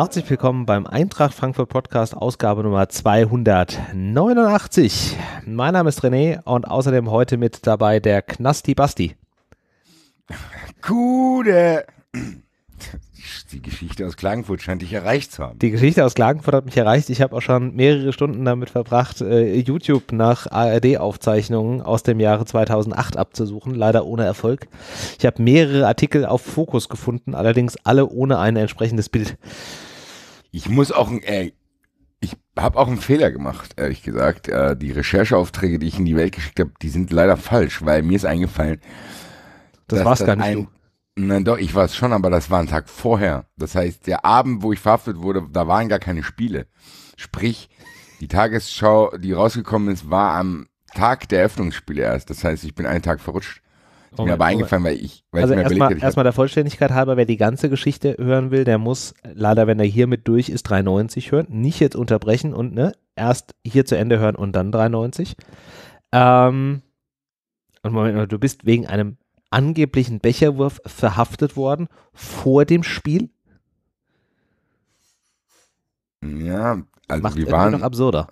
Herzlich willkommen beim Eintracht Frankfurt Podcast, Ausgabe Nummer 289. Mein Name ist René und außerdem heute mit dabei der Knasti Basti. Gute! Die Geschichte aus Klagenfurt scheint dich erreicht zu haben. Die Geschichte aus Klagenfurt hat mich erreicht. Ich habe auch schon mehrere Stunden damit verbracht, äh, YouTube nach ARD-Aufzeichnungen aus dem Jahre 2008 abzusuchen, leider ohne Erfolg. Ich habe mehrere Artikel auf Fokus gefunden, allerdings alle ohne ein entsprechendes Bild. Ich muss auch ein, äh, ich habe auch einen Fehler gemacht, ehrlich gesagt. Äh, die Rechercheaufträge, die ich in die Welt geschickt habe, die sind leider falsch, weil mir ist eingefallen. Das war's das gar nicht. Ein, Nein, doch, ich war es schon, aber das war ein Tag vorher. Das heißt, der Abend, wo ich verhaftet wurde, da waren gar keine Spiele. Sprich, die Tagesschau, die rausgekommen ist, war am Tag der Eröffnungsspiele erst. Das heißt, ich bin einen Tag verrutscht. Ist mir aber eingefallen, weil ich, weil also ich mir erst überlegt Erstmal der Vollständigkeit halber, wer die ganze Geschichte hören will, der muss leider, wenn er hier mit durch ist, 3,90 hören. Nicht jetzt unterbrechen und ne, erst hier zu Ende hören und dann 3,90. Ähm, und Moment, du bist wegen einem angeblichen Becherwurf verhaftet worden vor dem Spiel? Ja, also Macht wir waren noch absurder.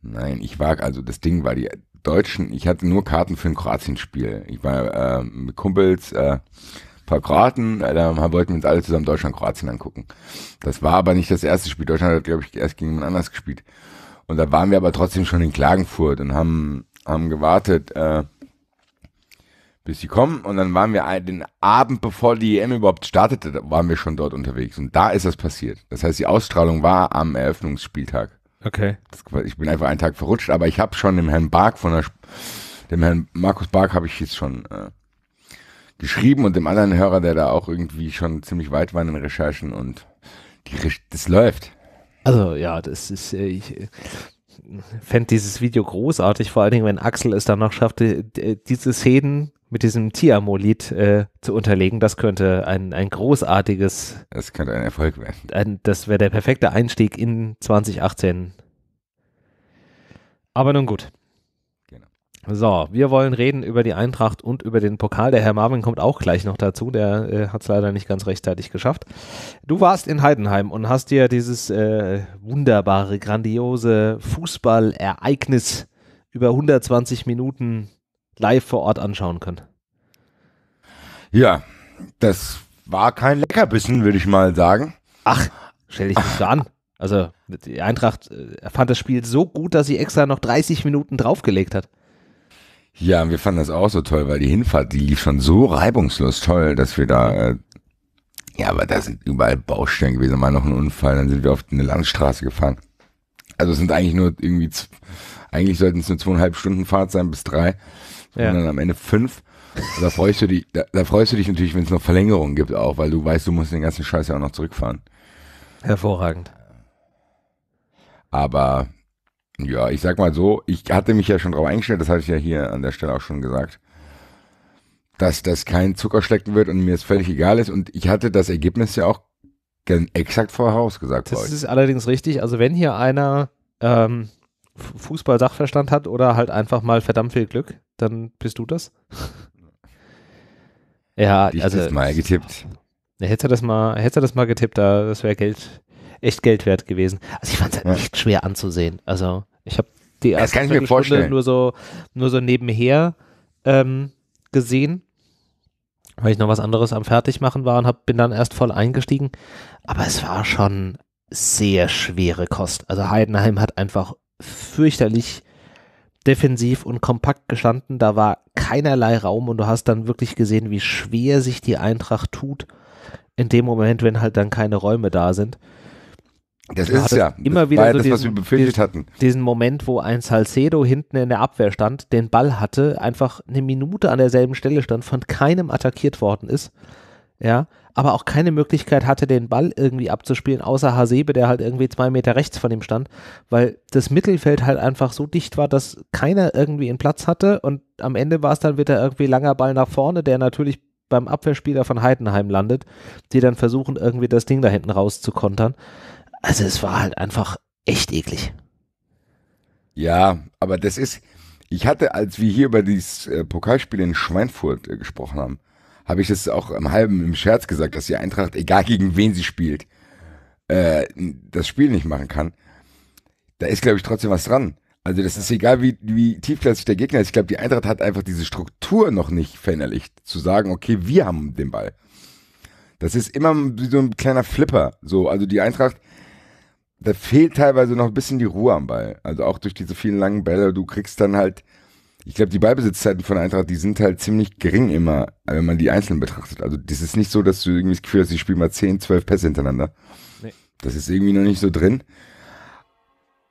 Nein, ich war, also das Ding war, die, Deutschen, ich hatte nur Karten für ein Kroatien-Spiel. Ich war äh, mit Kumpels, äh, paar Kroaten, äh, da wollten wir uns alle zusammen Deutschland-Kroatien angucken. Das war aber nicht das erste Spiel. Deutschland hat, glaube ich, erst gegen jemand anders gespielt. Und da waren wir aber trotzdem schon in Klagenfurt und haben, haben gewartet, äh, bis sie kommen. Und dann waren wir den Abend, bevor die EM überhaupt startete, waren wir schon dort unterwegs. Und da ist das passiert. Das heißt, die Ausstrahlung war am Eröffnungsspieltag. Okay. Das, ich bin einfach einen Tag verrutscht, aber ich habe schon dem Herrn Bark von der, dem Herrn Markus Bark habe ich jetzt schon äh, geschrieben und dem anderen Hörer, der da auch irgendwie schon ziemlich weit war in den Recherchen und die, das läuft. Also ja, das ist, äh, ich äh, fände dieses Video großartig, vor allen Dingen, wenn Axel es dann noch schafft, äh, diese Szenen mit diesem tiamo äh, zu unterlegen. Das könnte ein, ein großartiges. Das könnte ein Erfolg werden. Ein, das wäre der perfekte Einstieg in 2018. Aber nun gut. Genau. So, wir wollen reden über die Eintracht und über den Pokal. Der Herr Marvin kommt auch gleich noch dazu. Der äh, hat es leider nicht ganz rechtzeitig geschafft. Du warst in Heidenheim und hast dir dieses äh, wunderbare, grandiose Fußballereignis über 120 Minuten live vor Ort anschauen können. Ja, das war kein Leckerbissen, würde ich mal sagen. Ach, stell dich nicht so an. Also die Eintracht äh, fand das Spiel so gut, dass sie extra noch 30 Minuten draufgelegt hat. Ja, wir fanden das auch so toll, weil die Hinfahrt, die lief schon so reibungslos toll, dass wir da, äh, ja, aber da sind überall Baustellen gewesen, mal noch ein Unfall, dann sind wir auf eine Landstraße gefahren. Also es sind eigentlich nur irgendwie, eigentlich sollten es eine zweieinhalb Stunden Fahrt sein bis drei ja. dann am Ende fünf. da freust du dich, da, da freust du dich natürlich, wenn es noch Verlängerungen gibt auch, weil du weißt, du musst den ganzen Scheiß ja auch noch zurückfahren. Hervorragend. Aber ja, ich sag mal so, ich hatte mich ja schon drauf eingestellt, das hatte ich ja hier an der Stelle auch schon gesagt, dass das kein Zuckerschlecken wird und mir es völlig egal ist. Und ich hatte das Ergebnis ja auch exakt vorausgesagt. Das ist allerdings richtig. Also wenn hier einer ähm, Fußball-Sachverstand hat oder halt einfach mal verdammt viel Glück, dann bist du das. ja, ich also. Hätte mal getippt. Hätte er das mal, hätte das mal getippt, das wäre Geld, echt Geld wert gewesen. Also ich fand es halt ja. echt schwer anzusehen. Also ich habe die erste das kann ich mir vorstellen. nur so, nur so nebenher ähm, gesehen, weil ich noch was anderes am Fertigmachen war und hab, bin dann erst voll eingestiegen. Aber es war schon sehr schwere Kost. Also Heidenheim hat einfach fürchterlich defensiv und kompakt gestanden. Da war keinerlei Raum und du hast dann wirklich gesehen, wie schwer sich die Eintracht tut in dem Moment, wenn halt dann keine Räume da sind. Das ist ja immer wieder so das, diesen, was wir diesen, hatten. diesen Moment, wo ein Salcedo hinten in der Abwehr stand, den Ball hatte, einfach eine Minute an derselben Stelle stand, von keinem attackiert worden ist. Ja, aber auch keine Möglichkeit hatte, den Ball irgendwie abzuspielen, außer Hasebe, der halt irgendwie zwei Meter rechts von ihm stand, weil das Mittelfeld halt einfach so dicht war, dass keiner irgendwie einen Platz hatte und am Ende war es dann wieder irgendwie langer Ball nach vorne, der natürlich beim Abwehrspieler von Heidenheim landet, die dann versuchen, irgendwie das Ding da hinten rauszukontern. Also es war halt einfach echt eklig. Ja, aber das ist, ich hatte, als wir hier über dieses äh, Pokalspiel in Schweinfurt äh, gesprochen haben, habe ich das auch im halben im Scherz gesagt, dass die Eintracht, egal gegen wen sie spielt, äh, das Spiel nicht machen kann. Da ist, glaube ich, trotzdem was dran. Also das ist egal, wie, wie tiefklassig der Gegner ist. Ich glaube, die Eintracht hat einfach diese Struktur noch nicht verinnerlicht, zu sagen, okay, wir haben den Ball. Das ist immer wie so ein kleiner Flipper. So, also die Eintracht, da fehlt teilweise noch ein bisschen die Ruhe am Ball. Also auch durch diese vielen langen Bälle, du kriegst dann halt ich glaube, die Ballbesitzzeiten von Eintracht, die sind halt ziemlich gering immer, äh, wenn man die einzelnen betrachtet. Also das ist nicht so, dass du irgendwie das Gefühl hast, ich spiele mal 10, 12 Pässe hintereinander. Nee. Das ist irgendwie noch nicht so drin.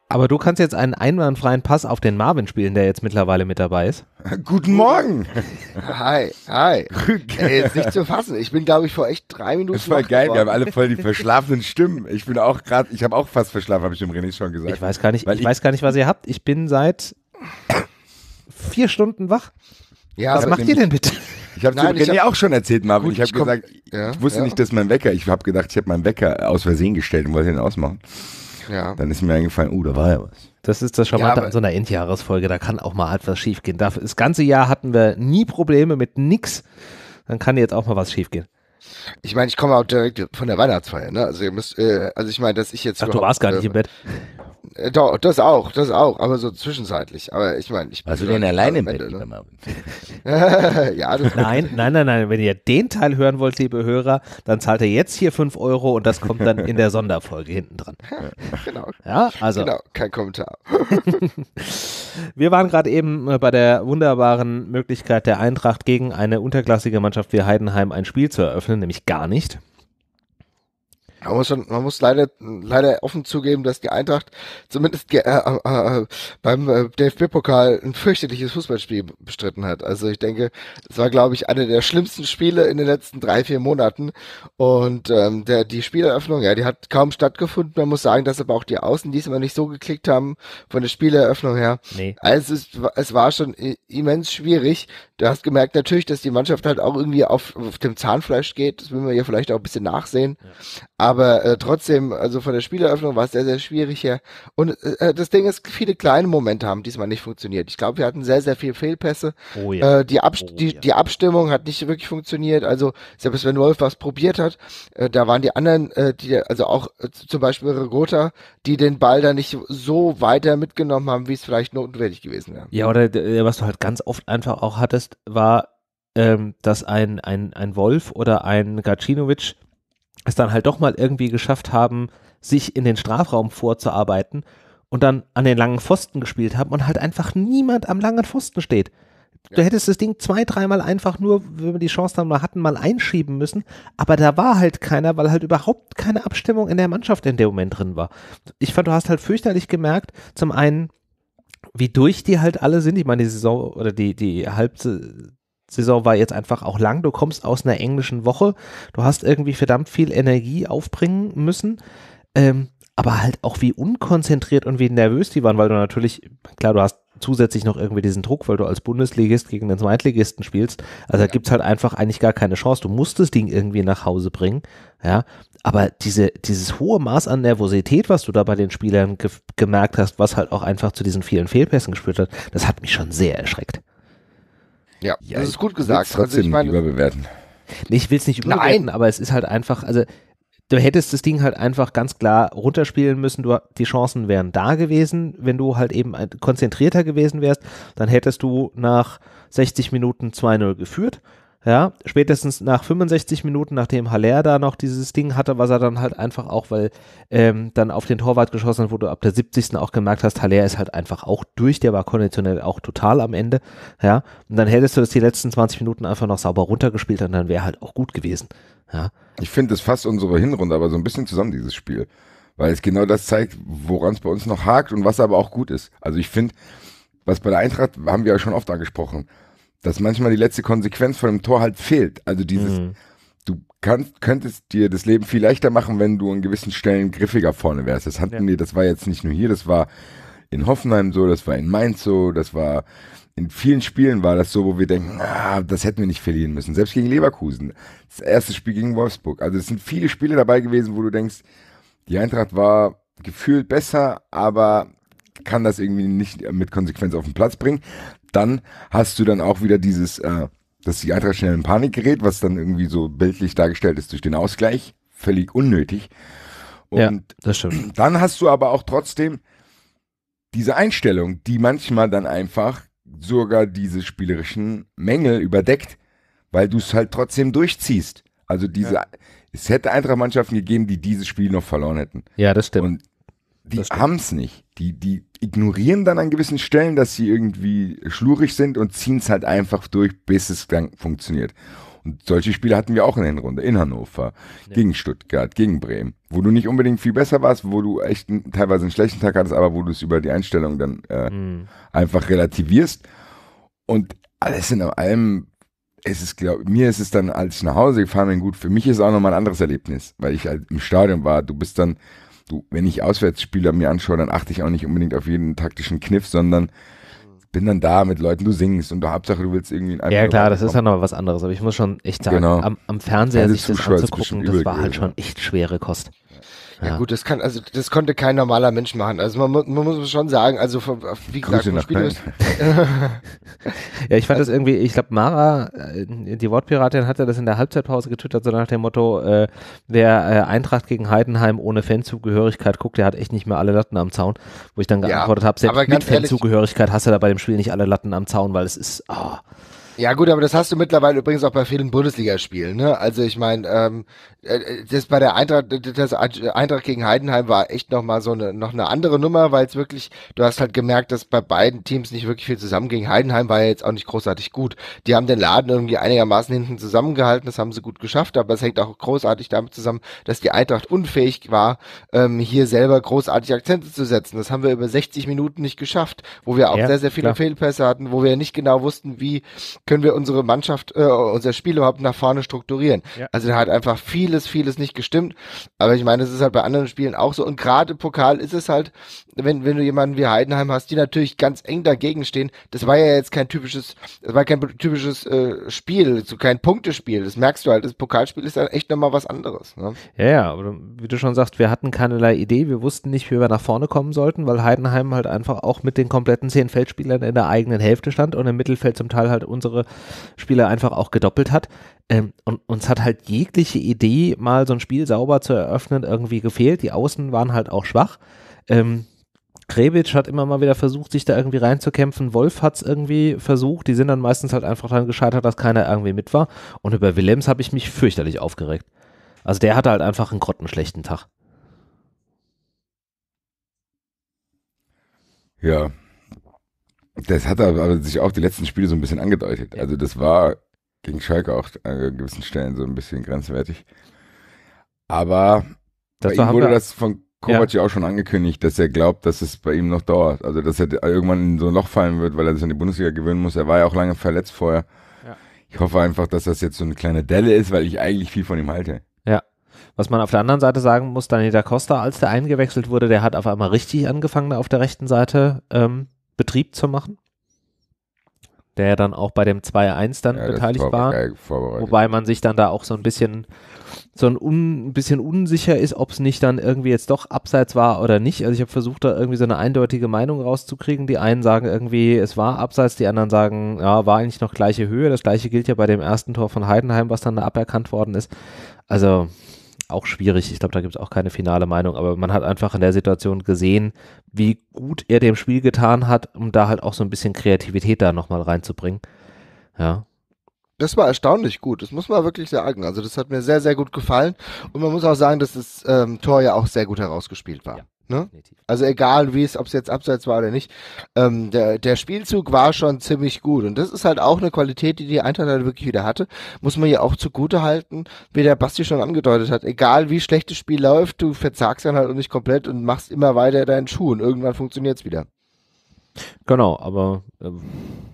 Aber du kannst jetzt einen einwandfreien Pass auf den Marvin spielen, der jetzt mittlerweile mit dabei ist. Guten Morgen! Hi, hi. Ey, ist nicht zu fassen. Ich bin, glaube ich, vor echt drei Minuten. Das war geil, geworden. wir haben alle voll die verschlafenen Stimmen. Ich bin auch gerade, ich habe auch fast verschlafen, habe ich dem René schon gesagt. Ich weiß gar nicht, ich, ich, weiß gar nicht, was ihr habt. Ich bin seit vier Stunden wach. Ja, Was macht ihr denn bitte? Ich habe dir ja auch schon erzählt, Marvin. Gut, ich habe gesagt, ja, ich wusste ja. nicht, dass mein Wecker, ich habe gedacht, ich habe meinen Wecker aus Versehen gestellt und wollte ihn ausmachen. Ja. Dann ist mir eingefallen, oh, da war ja was. Das ist das Charmante ja, an so einer Endjahresfolge, da kann auch mal etwas schiefgehen. Das ganze Jahr hatten wir nie Probleme mit nix, dann kann jetzt auch mal was schiefgehen. Ich meine, ich komme auch direkt von der Weihnachtsfeier, ne? Also ihr müsst, äh, also ich meine, dass ich jetzt. Ach, du warst gar nicht äh, im Bett. Äh, doch, das auch, das auch, aber so zwischenzeitlich. Aber ich meine, ich bin. Also den alleine im Bett, Ende, ne? ja, das nein, nein, nein, nein. Wenn ihr den Teil hören wollt, liebe Hörer, dann zahlt ihr jetzt hier 5 Euro und das kommt dann in der Sonderfolge hinten dran. genau. Ja, also. Genau, kein Kommentar. wir waren gerade eben äh, bei der wunderbaren Möglichkeit der Eintracht gegen eine unterklassige Mannschaft wie Heidenheim ein Spiel zu eröffnen, nämlich gar nicht. Man muss, schon, man muss leider, leider offen zugeben, dass die Eintracht zumindest äh, äh, äh, beim äh, DFB-Pokal ein fürchterliches Fußballspiel bestritten hat. Also ich denke, es war, glaube ich, eine der schlimmsten Spiele in den letzten drei, vier Monaten. Und ähm, der, die Spieleröffnung, ja, die hat kaum stattgefunden. Man muss sagen, dass aber auch die Außen diesmal nicht so geklickt haben von der Spieleröffnung her. Nee. Also es, es war schon immens schwierig. Du hast gemerkt natürlich, dass die Mannschaft halt auch irgendwie auf, auf dem Zahnfleisch geht. Das will man ja vielleicht auch ein bisschen nachsehen. Ja. Aber äh, trotzdem, also von der Spieleröffnung war es sehr, sehr schwierig hier. Und äh, das Ding ist, viele kleine Momente haben diesmal nicht funktioniert. Ich glaube, wir hatten sehr, sehr viel Fehlpässe. Oh ja. äh, die, Abst oh ja. die, Abstimmung hat nicht wirklich funktioniert. Also selbst wenn Wolf was probiert hat, äh, da waren die anderen, äh, die, also auch äh, zum Beispiel Regota, die den Ball da nicht so weiter mitgenommen haben, wie es vielleicht notwendig gewesen wäre. Ja, oder äh, was du halt ganz oft einfach auch hattest, war, ähm, dass ein, ein, ein Wolf oder ein Gacinovic es dann halt doch mal irgendwie geschafft haben, sich in den Strafraum vorzuarbeiten und dann an den langen Pfosten gespielt haben und halt einfach niemand am langen Pfosten steht. Du hättest das Ding zwei, dreimal einfach nur, wenn wir die Chance dann mal hatten, mal einschieben müssen. Aber da war halt keiner, weil halt überhaupt keine Abstimmung in der Mannschaft in dem Moment drin war. Ich fand, du hast halt fürchterlich gemerkt, zum einen, wie durch die halt alle sind. Ich meine, die Saison oder die, die Halb, Saison war jetzt einfach auch lang. Du kommst aus einer englischen Woche. Du hast irgendwie verdammt viel Energie aufbringen müssen. Ähm, aber halt auch wie unkonzentriert und wie nervös die waren, weil du natürlich, klar, du hast zusätzlich noch irgendwie diesen Druck, weil du als Bundesligist gegen den Zweitligisten spielst. Also da gibt es halt einfach eigentlich gar keine Chance. Du musst das Ding irgendwie nach Hause bringen. Ja, aber diese, dieses hohe Maß an Nervosität, was du da bei den Spielern ge gemerkt hast, was halt auch einfach zu diesen vielen Fehlpässen gespürt hat, das hat mich schon sehr erschreckt. Ja, ja das ist gut gesagt. Trotzdem also ich meine, überbewerten. Nee, ich will es nicht überbewerten, Nein. aber es ist halt einfach, also du hättest das Ding halt einfach ganz klar runterspielen müssen. Du, die Chancen wären da gewesen. Wenn du halt eben konzentrierter gewesen wärst, dann hättest du nach 60 Minuten 2-0 geführt. Ja, spätestens nach 65 Minuten, nachdem Haller da noch dieses Ding hatte, was er dann halt einfach auch, weil ähm, dann auf den Torwart geschossen hat, wo du ab der 70. auch gemerkt hast, Haller ist halt einfach auch durch, der war konditionell auch total am Ende. Ja, und dann hättest du das die letzten 20 Minuten einfach noch sauber runtergespielt und dann wäre halt auch gut gewesen. Ja. Ich finde, es fasst unsere Hinrunde aber so ein bisschen zusammen, dieses Spiel. Weil es genau das zeigt, woran es bei uns noch hakt und was aber auch gut ist. Also ich finde, was bei der Eintracht haben wir ja schon oft angesprochen dass manchmal die letzte Konsequenz von einem Tor halt fehlt. Also dieses, mhm. du kannst, könntest dir das Leben viel leichter machen, wenn du an gewissen Stellen griffiger vorne wärst. Das hatten ja. wir, das war jetzt nicht nur hier, das war in Hoffenheim so, das war in Mainz so, das war in vielen Spielen war das so, wo wir denken, ah, das hätten wir nicht verlieren müssen. Selbst gegen Leverkusen. Das erste Spiel gegen Wolfsburg. Also es sind viele Spiele dabei gewesen, wo du denkst, die Eintracht war gefühlt besser, aber kann das irgendwie nicht mit Konsequenz auf den Platz bringen dann hast du dann auch wieder dieses, äh, dass die Eintracht schnell in Panik gerät, was dann irgendwie so bildlich dargestellt ist durch den Ausgleich. Völlig unnötig. Und ja, das stimmt. Dann hast du aber auch trotzdem diese Einstellung, die manchmal dann einfach sogar diese spielerischen Mängel überdeckt, weil du es halt trotzdem durchziehst. Also diese, ja. es hätte Eintracht-Mannschaften gegeben, die dieses Spiel noch verloren hätten. Ja, das stimmt. Und die haben es nicht. Die, die ignorieren dann an gewissen Stellen, dass sie irgendwie schlurig sind und ziehen es halt einfach durch, bis es dann funktioniert. Und solche Spiele hatten wir auch in der Hinrunde, in Hannover, ja. gegen Stuttgart, gegen Bremen, wo du nicht unbedingt viel besser warst, wo du echt einen, teilweise einen schlechten Tag hattest, aber wo du es über die Einstellung dann äh, mhm. einfach relativierst. Und alles in allem es ist, glaub, mir ist es dann, als ich nach Hause gefahren bin, gut. Für mich ist es auch nochmal ein anderes Erlebnis, weil ich halt im Stadion war. Du bist dann du, wenn ich Auswärtsspieler mir anschaue, dann achte ich auch nicht unbedingt auf jeden taktischen Kniff, sondern bin dann da mit Leuten, du singst und du Hauptsache, du willst irgendwie einen Ja, klar, das ist ja noch was anderes, aber ich muss schon echt sagen, genau. am, am Fernseher sich das anzugucken, das war halt schon echt schwere Kost. Ja. ja. gut, das kann, also das konnte kein normaler Mensch machen. Also man, man muss schon sagen, also wie gesagt, Grüße nach Köln. ja, ich fand also, das irgendwie, ich glaube, Mara, äh, die Wortpiratin, hatte das in der Halbzeitpause getwittert, so nach dem Motto, äh, wer äh, Eintracht gegen Heidenheim ohne Fanzugehörigkeit guckt, der hat echt nicht mehr alle Latten am Zaun. Wo ich dann geantwortet ja, habe, selbst mit Fanzugehörigkeit hast du da bei dem Spiel nicht alle Latten am Zaun, weil es ist. Oh, ja gut, aber das hast du mittlerweile übrigens auch bei vielen Bundesligaspielen. Ne? Also ich meine, ähm, äh, das bei der Eintracht, das Eintracht gegen Heidenheim war echt noch mal so eine noch eine andere Nummer, weil es wirklich, du hast halt gemerkt, dass bei beiden Teams nicht wirklich viel zusammen ging. Heidenheim war ja jetzt auch nicht großartig gut. Die haben den Laden irgendwie einigermaßen hinten zusammengehalten, das haben sie gut geschafft, aber es hängt auch großartig damit zusammen, dass die Eintracht unfähig war, ähm, hier selber großartig Akzente zu setzen. Das haben wir über 60 Minuten nicht geschafft, wo wir auch ja, sehr sehr viele klar. Fehlpässe hatten, wo wir nicht genau wussten, wie können wir unsere Mannschaft, äh, unser Spiel überhaupt nach vorne strukturieren. Ja. Also da hat einfach vieles, vieles nicht gestimmt. Aber ich meine, es ist halt bei anderen Spielen auch so. Und gerade im Pokal ist es halt, wenn, wenn du jemanden wie Heidenheim hast, die natürlich ganz eng dagegen stehen, das war ja jetzt kein typisches, das war kein typisches äh, Spiel, so kein Punktespiel. Das merkst du halt, das Pokalspiel ist dann echt nochmal was anderes. Ne? Ja, ja, aber wie du schon sagst, wir hatten keinerlei Idee, wir wussten nicht, wie wir nach vorne kommen sollten, weil Heidenheim halt einfach auch mit den kompletten zehn Feldspielern in der eigenen Hälfte stand und im Mittelfeld zum Teil halt unsere andere Spieler einfach auch gedoppelt hat. Ähm, und uns hat halt jegliche Idee, mal so ein Spiel sauber zu eröffnen, irgendwie gefehlt. Die Außen waren halt auch schwach. Ähm, Krebic hat immer mal wieder versucht, sich da irgendwie reinzukämpfen. Wolf hat es irgendwie versucht. Die sind dann meistens halt einfach daran gescheitert, dass keiner irgendwie mit war. Und über Willems habe ich mich fürchterlich aufgeregt. Also der hatte halt einfach einen grottenschlechten Tag. Ja, das hat aber sich auch die letzten Spiele so ein bisschen angedeutet. Ja. Also das war gegen Schalke auch an gewissen Stellen so ein bisschen grenzwertig. Aber das bei ihm wurde das von Kovac ja. auch schon angekündigt, dass er glaubt, dass es bei ihm noch dauert. Also dass er irgendwann in so ein Loch fallen wird, weil er sich an die Bundesliga gewöhnen muss. Er war ja auch lange verletzt vorher. Ja. Ich hoffe einfach, dass das jetzt so eine kleine Delle ist, weil ich eigentlich viel von ihm halte. Ja. Was man auf der anderen Seite sagen muss, Daniel da Costa, als der eingewechselt wurde, der hat auf einmal richtig angefangen auf der rechten Seite. Ähm Betrieb zu machen, der ja dann auch bei dem 2-1 dann ja, beteiligt war, wobei man sich dann da auch so ein bisschen so ein, un, ein bisschen unsicher ist, ob es nicht dann irgendwie jetzt doch abseits war oder nicht. Also ich habe versucht, da irgendwie so eine eindeutige Meinung rauszukriegen. Die einen sagen irgendwie, es war abseits, die anderen sagen, ja, war eigentlich noch gleiche Höhe. Das gleiche gilt ja bei dem ersten Tor von Heidenheim, was dann da aberkannt worden ist. Also auch schwierig. Ich glaube, da gibt es auch keine finale Meinung, aber man hat einfach in der Situation gesehen, wie gut er dem Spiel getan hat, um da halt auch so ein bisschen Kreativität da nochmal reinzubringen. Ja. Das war erstaunlich gut. Das muss man wirklich sagen. Also, das hat mir sehr, sehr gut gefallen. Und man muss auch sagen, dass das ähm, Tor ja auch sehr gut herausgespielt war. Ja. Ne? Also egal, wie es, ob es jetzt abseits war oder nicht, ähm, der, der Spielzug war schon ziemlich gut. Und das ist halt auch eine Qualität, die die Eintracht halt wirklich wieder hatte. Muss man ja auch zugute halten, wie der Basti schon angedeutet hat. Egal, wie schlecht das Spiel läuft, du verzagst dann halt auch nicht komplett und machst immer weiter deinen Schuh und irgendwann funktioniert's wieder. Genau, aber äh,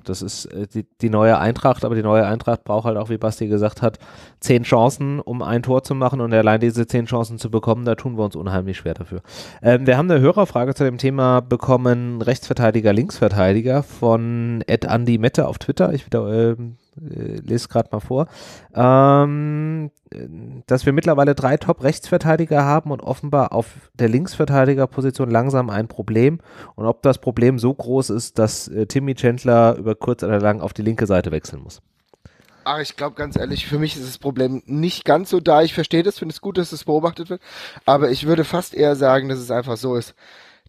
das ist äh, die, die, neue Eintracht, aber die neue Eintracht braucht halt auch, wie Basti gesagt hat, zehn Chancen, um ein Tor zu machen und allein diese zehn Chancen zu bekommen, da tun wir uns unheimlich schwer dafür. Ähm, wir haben eine Hörerfrage zu dem Thema bekommen, Rechtsverteidiger, Linksverteidiger von Ed Andy Mette auf Twitter. Ich wieder, äh, äh, lese gerade mal vor, ähm, dass wir mittlerweile drei Top-Rechtsverteidiger haben und offenbar auf der Linksverteidigerposition langsam ein Problem. Und ob das Problem so groß ist, dass äh, Timmy Chandler über kurz oder lang auf die linke Seite wechseln muss. Ach, ich glaube ganz ehrlich, für mich ist das Problem nicht ganz so da. Ich verstehe das, finde es gut, dass es das beobachtet wird, aber ich würde fast eher sagen, dass es einfach so ist,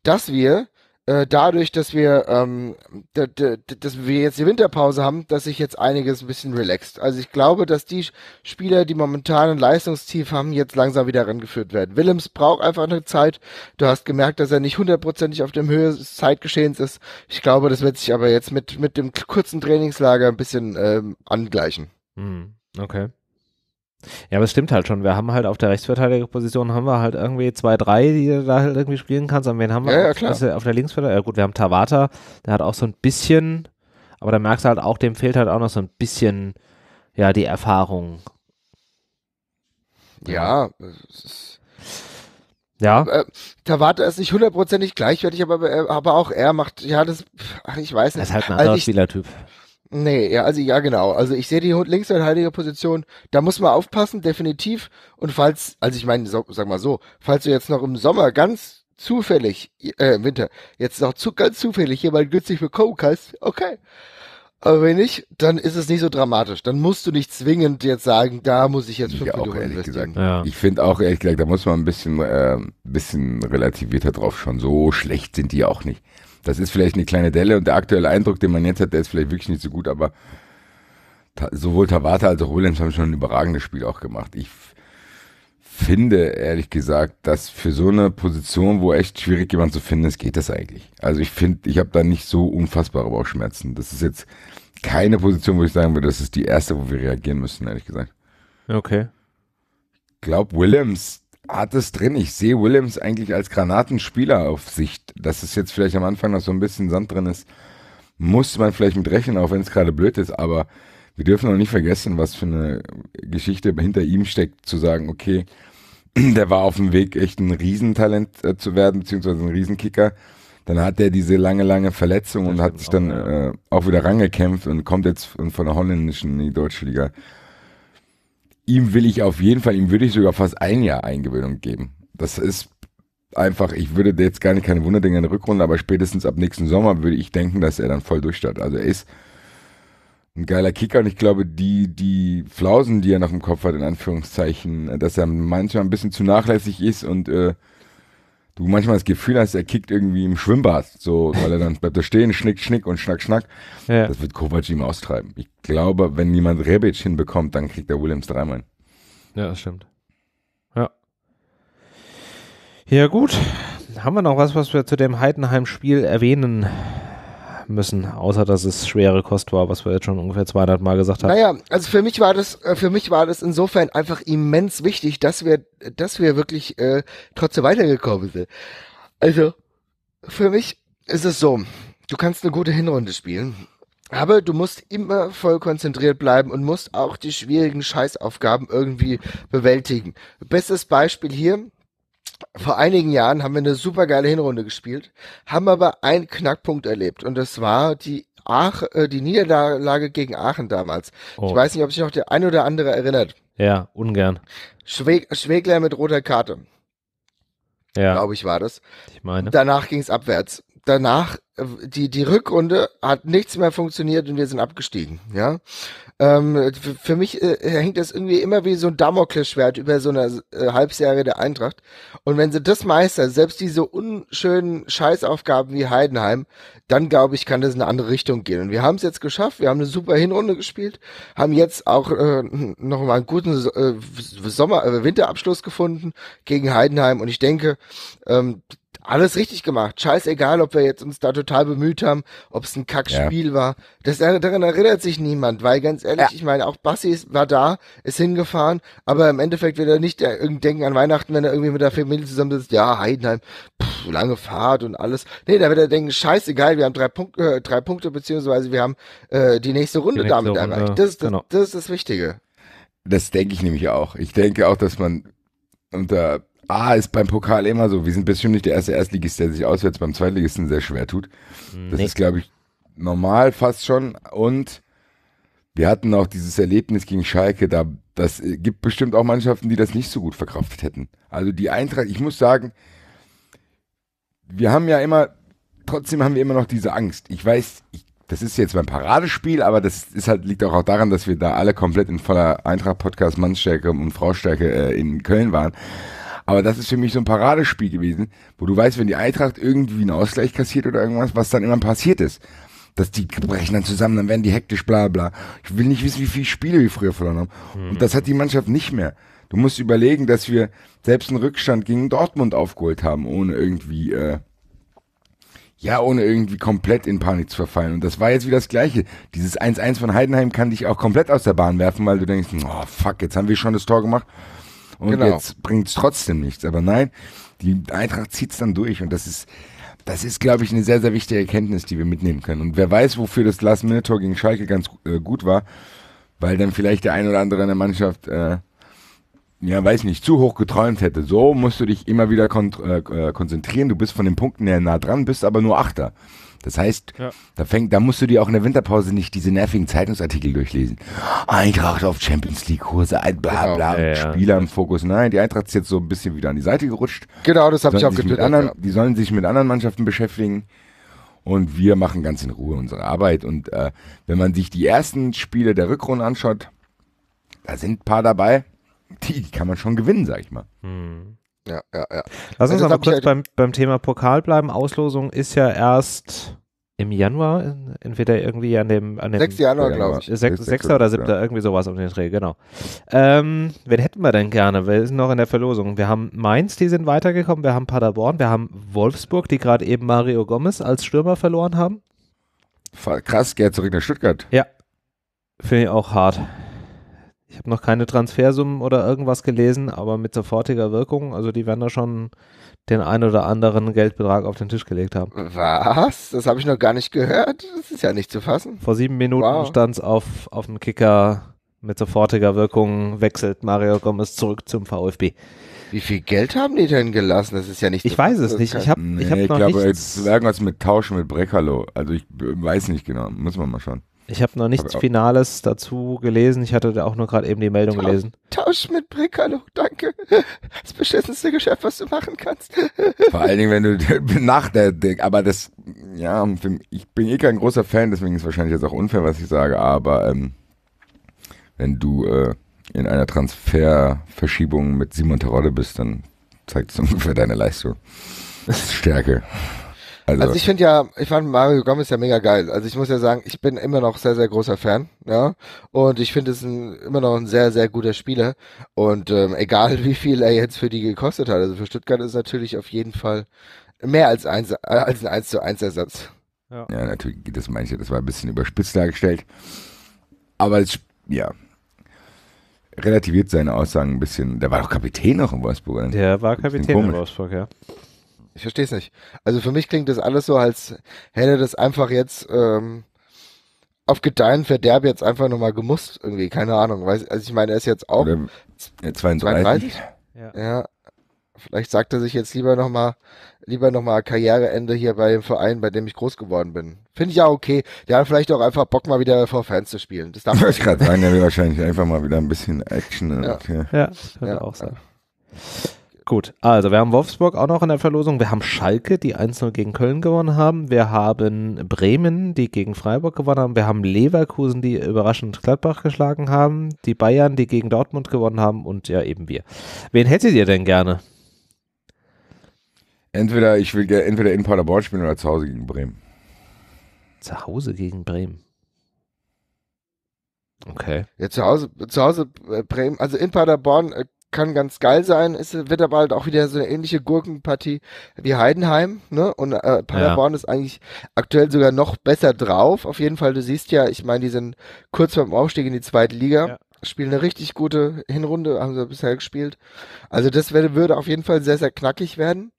dass wir äh, dadurch, dass wir, ähm, dass wir jetzt die Winterpause haben, dass sich jetzt einiges ein bisschen relaxt. Also ich glaube, dass die Spieler, die momentan ein Leistungstief haben, jetzt langsam wieder rangeführt werden. Willems braucht einfach eine Zeit. Du hast gemerkt, dass er nicht hundertprozentig auf dem Höhe des Zeitgeschehens ist. Ich glaube, das wird sich aber jetzt mit, mit dem kurzen Trainingslager ein bisschen ähm, angleichen. Hm, okay. Ja, aber es stimmt halt schon. Wir haben halt auf der Rechtsverteidigerposition haben wir halt irgendwie zwei, drei, die du da halt irgendwie spielen kannst. Und wen haben wir ja, auf, ja, also auf der Linksverteidiger? Ja, gut, wir haben Tawata, der hat auch so ein bisschen, aber da merkst du halt auch, dem fehlt halt auch noch so ein bisschen, ja, die Erfahrung. Ja, ja. Äh, Tawata ist nicht hundertprozentig gleichwertig, aber, äh, aber auch er macht, ja, das, ach, ich weiß nicht. Er ist halt ein also anderer also ich, Spielertyp. Nee, ja, also ja, genau. Also ich sehe die Position. da muss man aufpassen, definitiv. Und falls, also ich meine, so, sag mal so, falls du jetzt noch im Sommer ganz zufällig, äh, im Winter, jetzt noch zu, ganz zufällig jemand günstig für Coke hast, okay. Aber wenn nicht, dann ist es nicht so dramatisch. Dann musst du nicht zwingend jetzt sagen, da muss ich jetzt fünf Minuten Millionen investieren. Gesagt, ja. Ich finde auch ehrlich gesagt, da muss man ein bisschen, äh, bisschen relativierter drauf schauen. So schlecht sind die auch nicht. Das ist vielleicht eine kleine Delle und der aktuelle Eindruck, den man jetzt hat, der ist vielleicht wirklich nicht so gut, aber sowohl Tavata als auch Williams haben schon ein überragendes Spiel auch gemacht. Ich finde, ehrlich gesagt, dass für so eine Position, wo echt schwierig jemand zu finden ist, geht das eigentlich. Also ich finde, ich habe da nicht so unfassbare Bauchschmerzen. Das ist jetzt keine Position, wo ich sagen würde, das ist die erste, wo wir reagieren müssen, ehrlich gesagt. Okay. Ich glaube, Williams, hat es drin. Ich sehe Williams eigentlich als Granatenspieler auf Sicht. Dass es jetzt vielleicht am Anfang noch so ein bisschen Sand drin ist, muss man vielleicht mit rechnen, auch wenn es gerade blöd ist. Aber wir dürfen auch nicht vergessen, was für eine Geschichte hinter ihm steckt, zu sagen, okay, der war auf dem Weg, echt ein Riesentalent äh, zu werden, beziehungsweise ein Riesenkicker. Dann hat er diese lange, lange Verletzung das und hat sich dann auch, ja. äh, auch wieder rangekämpft und kommt jetzt von der holländischen in die deutsche Liga ihm will ich auf jeden Fall, ihm würde ich sogar fast ein Jahr Eingewöhnung geben. Das ist einfach, ich würde jetzt gar nicht keine Wunderdinger in der Rückrunde, aber spätestens ab nächsten Sommer würde ich denken, dass er dann voll durchstartet. Also er ist ein geiler Kicker und ich glaube, die, die Flausen, die er noch im Kopf hat, in Anführungszeichen, dass er manchmal ein bisschen zu nachlässig ist und äh, du manchmal das Gefühl hast, er kickt irgendwie im Schwimmbad, so, weil er dann bleibt da stehen, schnick, schnick und schnack, schnack. Ja. Das wird Kovac ihm austreiben. Ich glaube, wenn niemand Rebic hinbekommt, dann kriegt er Williams dreimal. Ja, das stimmt. Ja. Ja, gut. Haben wir noch was, was wir zu dem Heidenheim-Spiel erwähnen müssen, außer dass es schwere Kost war, was wir jetzt schon ungefähr 200 Mal gesagt haben. Naja, also für mich war das, äh, für mich war das insofern einfach immens wichtig, dass wir, dass wir wirklich äh, trotzdem weitergekommen sind. Also für mich ist es so: Du kannst eine gute Hinrunde spielen. Aber du musst immer voll konzentriert bleiben und musst auch die schwierigen Scheißaufgaben irgendwie bewältigen. Bestes Beispiel hier, vor einigen Jahren haben wir eine super geile Hinrunde gespielt, haben aber einen Knackpunkt erlebt und das war die Ach, äh, die Niederlage gegen Aachen damals. Oh. Ich weiß nicht, ob sich noch der ein oder andere erinnert. Ja, ungern. Schwegler mit roter Karte. Ja. Glaube ich, war das. Ich meine. Danach ging es abwärts. Danach die, die Rückrunde hat nichts mehr funktioniert und wir sind abgestiegen. Ja, ähm, für, mich äh, hängt das irgendwie immer wie so ein Damoklesschwert über so eine äh, Halbserie der Eintracht. Und wenn sie das meistern, selbst diese unschönen Scheißaufgaben wie Heidenheim, dann glaube ich, kann das in eine andere Richtung gehen. Und wir haben es jetzt geschafft. Wir haben eine super Hinrunde gespielt, haben jetzt auch äh, noch einen guten äh, Sommer, äh, Winterabschluss gefunden gegen Heidenheim. Und ich denke, ähm, alles richtig gemacht. Scheißegal, ob wir jetzt uns da total bemüht haben, ob es ein Kackspiel ja. war. Das, daran erinnert sich niemand, weil ganz ehrlich, ja. ich meine, auch Bassi war da, ist hingefahren, aber im Endeffekt wird er nicht äh, denken an Weihnachten, wenn er irgendwie mit der Familie zusammensitzt, ja, Heidenheim, pff, lange Fahrt und alles. Nee, da wird er denken, scheißegal, wir haben drei, Punkt, äh, drei Punkte, beziehungsweise wir haben äh, die nächste Runde die nächste damit erreicht. Das, das, genau. das ist das Wichtige. Das denke ich nämlich auch. Ich denke auch, dass man unter Ah, ist beim Pokal immer so. Wir sind bestimmt nicht der erste Erstligist, der sich auswärts beim Zweitligisten sehr schwer tut. Das nee. ist, glaube ich, normal fast schon. Und wir hatten auch dieses Erlebnis gegen Schalke. Da, das äh, gibt bestimmt auch Mannschaften, die das nicht so gut verkraftet hätten. Also die Eintracht, ich muss sagen, wir haben ja immer, trotzdem haben wir immer noch diese Angst. Ich weiß, ich, das ist jetzt mein Paradespiel, aber das ist halt, liegt auch daran, dass wir da alle komplett in voller Eintracht-Podcast mannstärke und Fraustärke äh, in Köln waren. Aber das ist für mich so ein Paradespiel gewesen, wo du weißt, wenn die Eintracht irgendwie einen Ausgleich kassiert oder irgendwas, was dann immer passiert ist. Dass die brechen dann zusammen, dann werden die hektisch, bla bla. Ich will nicht wissen, wie viele Spiele wir früher verloren haben. Mhm. Und das hat die Mannschaft nicht mehr. Du musst überlegen, dass wir selbst einen Rückstand gegen Dortmund aufgeholt haben, ohne irgendwie, äh, ja, ohne irgendwie komplett in Panik zu verfallen. Und das war jetzt wieder das Gleiche. Dieses 1-1 von Heidenheim kann dich auch komplett aus der Bahn werfen, weil du denkst, oh fuck, jetzt haben wir schon das Tor gemacht. Und genau. jetzt bringt es trotzdem nichts. Aber nein, die Eintracht zieht es dann durch. Und das ist, das ist, glaube ich, eine sehr, sehr wichtige Erkenntnis, die wir mitnehmen können. Und wer weiß, wofür das Last-Minute-Tor gegen Schalke ganz äh, gut war, weil dann vielleicht der ein oder andere in der Mannschaft, äh, ja, weiß nicht, zu hoch geträumt hätte. So musst du dich immer wieder kon äh, äh, konzentrieren. Du bist von den Punkten her nah dran, bist aber nur Achter. Das heißt, ja. da, fängt, da musst du dir auch in der Winterpause nicht diese nervigen Zeitungsartikel durchlesen. Eintracht auf Champions League Kurse, bla bla, genau, ja, Spieler ja. im Fokus. Nein, die Eintracht ist jetzt so ein bisschen wieder an die Seite gerutscht. Genau, das habe ich auch getwittert. Die sollen sich mit anderen Mannschaften beschäftigen und wir machen ganz in Ruhe unsere Arbeit. Und äh, wenn man sich die ersten Spiele der Rückrunde anschaut, da sind ein paar dabei, die, die kann man schon gewinnen, sag ich mal. Hm ja, ja, ja. Lass uns also, aber kurz halt beim, beim Thema Pokal bleiben. Auslosung ist ja erst im Januar, entweder irgendwie an dem. An dem 6. Januar, glaube ich. 6. oder 7. Ja. irgendwie sowas um den Dreh, genau. Ähm, wen hätten wir denn gerne? Wir sind noch in der Verlosung. Wir haben Mainz, die sind weitergekommen. Wir haben Paderborn. Wir haben Wolfsburg, die gerade eben Mario Gomez als Stürmer verloren haben. Krass, Gerd zurück nach Stuttgart. Ja. Finde ich auch hart. Ich habe noch keine Transfersummen oder irgendwas gelesen, aber mit sofortiger Wirkung, also die werden da schon den ein oder anderen Geldbetrag auf den Tisch gelegt haben. Was? Das habe ich noch gar nicht gehört. Das ist ja nicht zu fassen. Vor sieben Minuten wow. stand es auf, auf dem Kicker mit sofortiger Wirkung, wechselt Mario Gomez zurück zum VfB. Wie viel Geld haben die denn gelassen? Das ist ja nicht. Ich weiß es nicht. Ich habe nee, ich hab noch ich glaube, irgendwas mit Tauschen mit Breckerlo. Also ich weiß nicht genau. Muss man mal schauen. Ich habe noch nichts Finales dazu gelesen. Ich hatte da auch nur gerade eben die Meldung Tausch, gelesen. Tausch mit Brekalo, danke. Das beschissenste Geschäft, was du machen kannst. Vor allen Dingen, wenn du nach der, aber das, ja, ich bin eh kein großer Fan, deswegen ist es wahrscheinlich jetzt auch unfair, was ich sage, aber ähm, wenn du äh, in einer Transferverschiebung mit Simon Terodde bist, dann zeigt es ungefähr deine Leistung. Stärke. Also, also ich finde ja, ich fand Mario Gomez ja mega geil. Also ich muss ja sagen, ich bin immer noch sehr, sehr großer Fan, ja. Und ich finde es ein, immer noch ein sehr, sehr guter Spieler. Und ähm, egal wie viel er jetzt für die gekostet hat, also für Stuttgart ist natürlich auf jeden Fall mehr als, eins, äh, als ein 1 zu 1 Ersatz. Ja. ja, natürlich geht das manche, das war ein bisschen überspitzt dargestellt. Aber es, ja, relativiert seine Aussagen ein bisschen. Der war doch Kapitän noch in Wolfsburg, oder? Der war Kapitän in Wolfsburg, ja. Ich verstehe es nicht. Also für mich klingt das alles so, als hätte das einfach jetzt ähm, auf Gedeihen Verderb jetzt einfach nochmal gemusst, irgendwie, keine Ahnung. Weiß, also ich meine, er ist jetzt auch Oder, äh, 32. 32. Ja. ja. Vielleicht sagt er sich jetzt lieber nochmal, lieber nochmal Karriereende hier bei dem Verein, bei dem ich groß geworden bin. Finde ich ja okay. Der hat vielleicht auch einfach Bock, mal wieder vor Fans zu spielen. Das darf ich gerade sagen, der will wahrscheinlich einfach mal wieder ein bisschen Action. Ja, okay. ja das könnte ja. auch sein. Gut, also wir haben Wolfsburg auch noch in der Verlosung. Wir haben Schalke, die 1-0 gegen Köln gewonnen haben. Wir haben Bremen, die gegen Freiburg gewonnen haben. Wir haben Leverkusen, die überraschend Gladbach geschlagen haben. Die Bayern, die gegen Dortmund gewonnen haben. Und ja, eben wir. Wen hättet ihr denn gerne? Entweder ich will entweder in Paderborn spielen oder zu Hause gegen Bremen. Zu Hause gegen Bremen. Okay. Ja, zu Hause, zu Hause äh, Bremen, also in Paderborn äh, kann ganz geil sein. Es wird aber halt auch wieder so eine ähnliche Gurkenpartie wie Heidenheim. Ne? Und äh, Paderborn ja. ist eigentlich aktuell sogar noch besser drauf. Auf jeden Fall, du siehst ja, ich meine, die sind kurz beim Aufstieg in die zweite Liga. Ja. Spielen eine richtig gute Hinrunde, haben sie bisher gespielt. Also das wär, würde auf jeden Fall sehr, sehr knackig werden.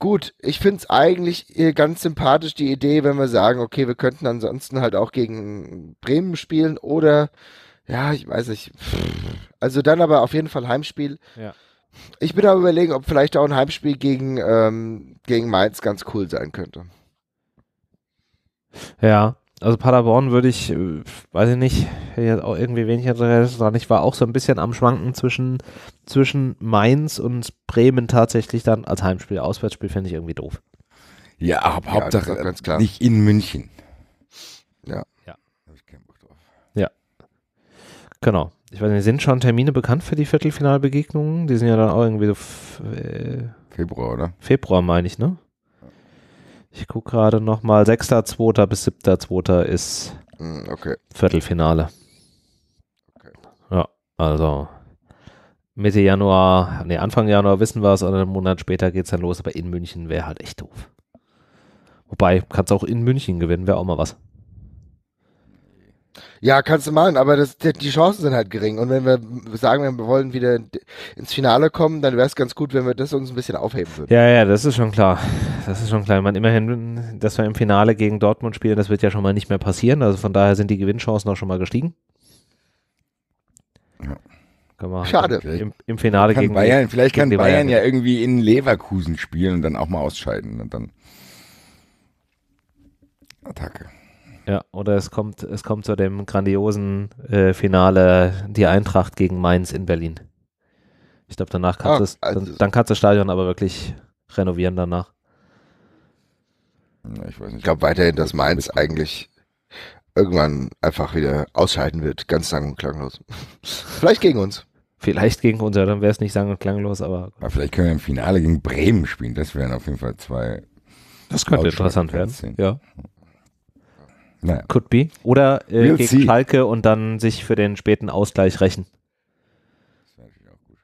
Gut, ich finde es eigentlich äh, ganz sympathisch, die Idee, wenn wir sagen, okay, wir könnten ansonsten halt auch gegen Bremen spielen oder ja, ich weiß nicht. Also dann aber auf jeden Fall Heimspiel. Ja. Ich bin aber überlegen, ob vielleicht auch ein Heimspiel gegen, ähm, gegen Mainz ganz cool sein könnte. Ja, also Paderborn würde ich, äh, weiß ich nicht, hätte auch irgendwie wenig Interesse dran. Ich war auch so ein bisschen am Schwanken zwischen, zwischen Mainz und Bremen tatsächlich dann als Heimspiel. Auswärtsspiel fände ich irgendwie doof. Ja, aber ja, Hauptsache ganz äh, klar. nicht in München. Ja. Genau. Ich weiß nicht, sind schon Termine bekannt für die Viertelfinalbegegnungen? Die sind ja dann auch irgendwie so. Äh, Februar, oder? Februar meine ich, ne? Ich gucke gerade nochmal. 6.2. bis 7.2. ist hm, okay. Viertelfinale. Okay. Ja, also Mitte Januar, nee, Anfang Januar wissen wir es und einen Monat später geht es dann los, aber in München wäre halt echt doof. Wobei, kannst auch in München gewinnen, wäre auch mal was. Ja, kannst du machen, aber das, die Chancen sind halt gering. Und wenn wir sagen, wir wollen wieder ins Finale kommen, dann wäre es ganz gut, wenn wir das uns ein bisschen aufheben würden. Ja, ja, das ist schon klar. Das ist schon klar. Man immerhin, dass wir im Finale gegen Dortmund spielen, das wird ja schon mal nicht mehr passieren. Also von daher sind die Gewinnchancen auch schon mal gestiegen. Ja. Schade. Im, im Finale kann gegen Bayern. Vielleicht gegen kann Bayern, Bayern ja irgendwie in Leverkusen spielen und dann auch mal ausscheiden und dann Attacke. Ja, oder es kommt, es kommt zu dem grandiosen äh, Finale, die Eintracht gegen Mainz in Berlin. Ich glaube, danach kannst ah, du es, also dann, dann kannst du das Stadion aber wirklich renovieren danach. Ich Ich glaube weiterhin, dass Mainz eigentlich irgendwann einfach wieder ausschalten wird, ganz sang und klanglos. Vielleicht gegen uns. Vielleicht gegen uns, ja, dann wäre es nicht sang und klanglos, aber. aber vielleicht können wir im Finale gegen Bremen spielen. Das wären auf jeden Fall zwei. Das könnte interessant werden. Ja. Naja. Could be. Oder äh, gegen see. Schalke und dann sich für den späten Ausgleich rächen.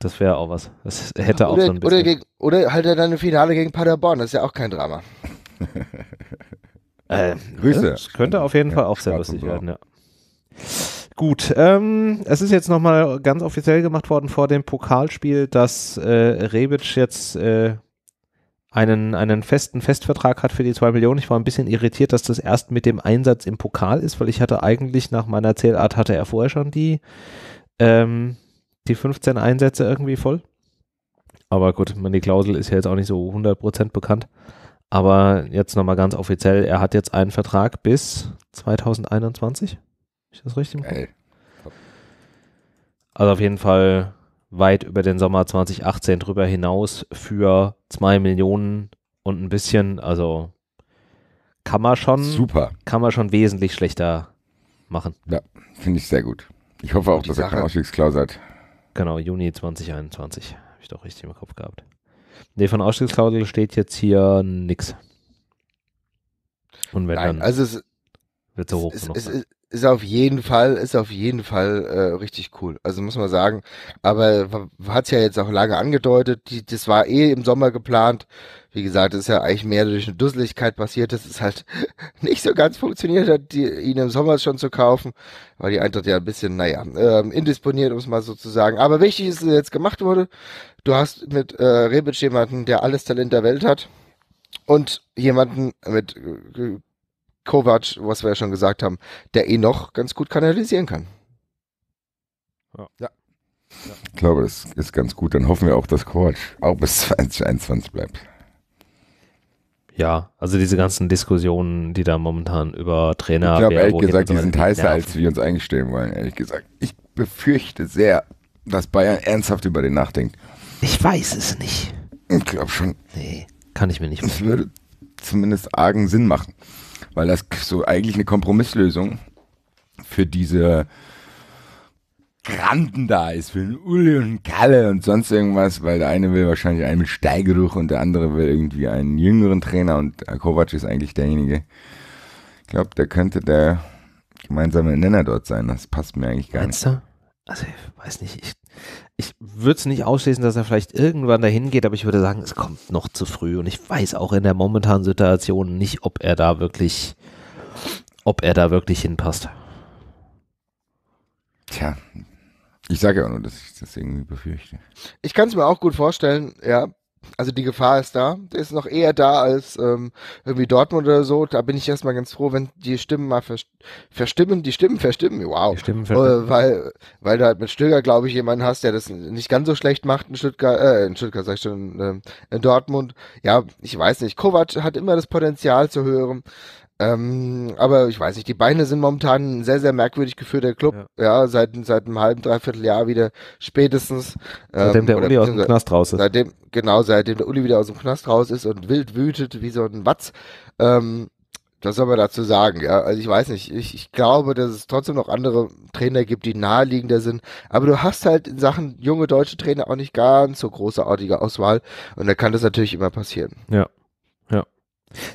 Das wäre auch was. Das hätte auch oder, so ein bisschen. Oder, gegen, oder halt er dann eine Finale gegen Paderborn, das ist ja auch kein Drama. äh, Grüße. Das könnte auf jeden ja, Fall auch sehr lustig werden, ja. Gut, ähm, es ist jetzt nochmal ganz offiziell gemacht worden vor dem Pokalspiel, dass äh, Rebic jetzt äh, einen, einen festen Festvertrag hat für die 2 Millionen. Ich war ein bisschen irritiert, dass das erst mit dem Einsatz im Pokal ist, weil ich hatte eigentlich nach meiner Zählart hatte er vorher schon die, ähm, die 15 Einsätze irgendwie voll. Aber gut, meine Klausel ist ja jetzt auch nicht so 100% bekannt. Aber jetzt nochmal ganz offiziell, er hat jetzt einen Vertrag bis 2021. Ist das richtig? Geil. Also auf jeden Fall weit über den Sommer 2018 drüber hinaus für 2 Millionen und ein bisschen. Also kann man schon, Super. kann man schon wesentlich schlechter machen. Ja, finde ich sehr gut. Ich hoffe auch, dass Sache. er keine Ausstiegsklausel hat. Genau, Juni 2021. Habe ich doch richtig im Kopf gehabt. Ne, von Ausstiegsklausel steht jetzt hier nichts. Und wenn Nein, dann also es, wird so hoch es, es, es, ist auf jeden Fall, ist auf jeden Fall äh, richtig cool. Also muss man sagen. Aber hat es ja jetzt auch lange angedeutet. Die, das war eh im Sommer geplant. Wie gesagt, ist ja eigentlich mehr durch eine Dusseligkeit passiert, dass es halt nicht so ganz funktioniert hat, die, ihn im Sommer schon zu kaufen. Weil die Eintracht ja ein bisschen, naja, ähm, indisponiert, um es mal so zu sagen. Aber wichtig ist, dass es jetzt gemacht wurde. Du hast mit äh, Rebic jemanden, der alles Talent der Welt hat. Und jemanden mit äh, Kovac, was wir ja schon gesagt haben, der eh noch ganz gut kanalisieren kann. Ja. ja. Ich glaube, das ist ganz gut. Dann hoffen wir auch, dass Kovac auch bis 2021 bleibt. Ja, also diese ganzen Diskussionen, die da momentan über Trainer. Ich glaube, ehrlich gesagt, die sind heißer, nerven. als wir uns eingestehen wollen, ehrlich gesagt. Ich befürchte sehr, dass Bayern ernsthaft über den nachdenkt. Ich weiß es nicht. Ich glaube schon. Nee, kann ich mir nicht vorstellen. Es würde zumindest argen Sinn machen weil das so eigentlich eine Kompromisslösung für diese Granden da ist, für den Uli und den Kalle und sonst irgendwas, weil der eine will wahrscheinlich einen mit Steigeruch und der andere will irgendwie einen jüngeren Trainer und äh, Kovac ist eigentlich derjenige. Ich glaube, der könnte der gemeinsame Nenner dort sein. Das passt mir eigentlich gar Meinst nicht. Du? Also ich weiß nicht, ich ich würde es nicht ausschließen, dass er vielleicht irgendwann dahin geht, aber ich würde sagen, es kommt noch zu früh. Und ich weiß auch in der momentanen Situation nicht, ob er da wirklich, ob er da wirklich hinpasst. Tja, ich sage ja nur, dass ich das irgendwie befürchte. Ich kann es mir auch gut vorstellen, ja. Also die Gefahr ist da. Der ist noch eher da als ähm, irgendwie Dortmund oder so. Da bin ich erstmal ganz froh, wenn die Stimmen mal vers verstimmen, die Stimmen verstimmen. Wow. Die Stimmen verstimmen. Äh, weil, weil du halt mit Stöger, glaube ich, jemanden hast, der das nicht ganz so schlecht macht in Stuttgart, äh, in Stuttgart, sag ich schon, äh, in Dortmund. Ja, ich weiß nicht. Kovac hat immer das Potenzial zu hören. Ähm, aber ich weiß nicht, die Beine sind momentan ein sehr, sehr merkwürdig geführter Club. Ja, ja seit, seit einem halben, dreiviertel Jahr wieder spätestens. Ähm, seitdem der Uli aus dem Knast raus ist. Seitdem, genau, seitdem der Uli wieder aus dem Knast raus ist und wild wütet wie so ein Watz. Ähm, das soll man dazu sagen? Ja, also ich weiß nicht. Ich, ich glaube, dass es trotzdem noch andere Trainer gibt, die naheliegender sind. Aber du hast halt in Sachen junge deutsche Trainer auch nicht ganz so großartige Auswahl. Und da kann das natürlich immer passieren. Ja.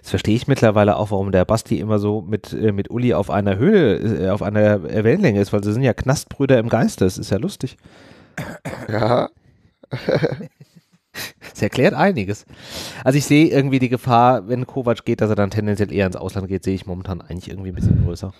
Das verstehe ich mittlerweile auch, warum der Basti immer so mit, äh, mit Uli auf einer Höhe, äh, auf einer Wellenlänge ist, weil sie sind ja Knastbrüder im Geiste. Das ist ja lustig. Ja. Das erklärt einiges. Also ich sehe irgendwie die Gefahr, wenn Kovac geht, dass er dann tendenziell eher ins Ausland geht, sehe ich momentan eigentlich irgendwie ein bisschen größer.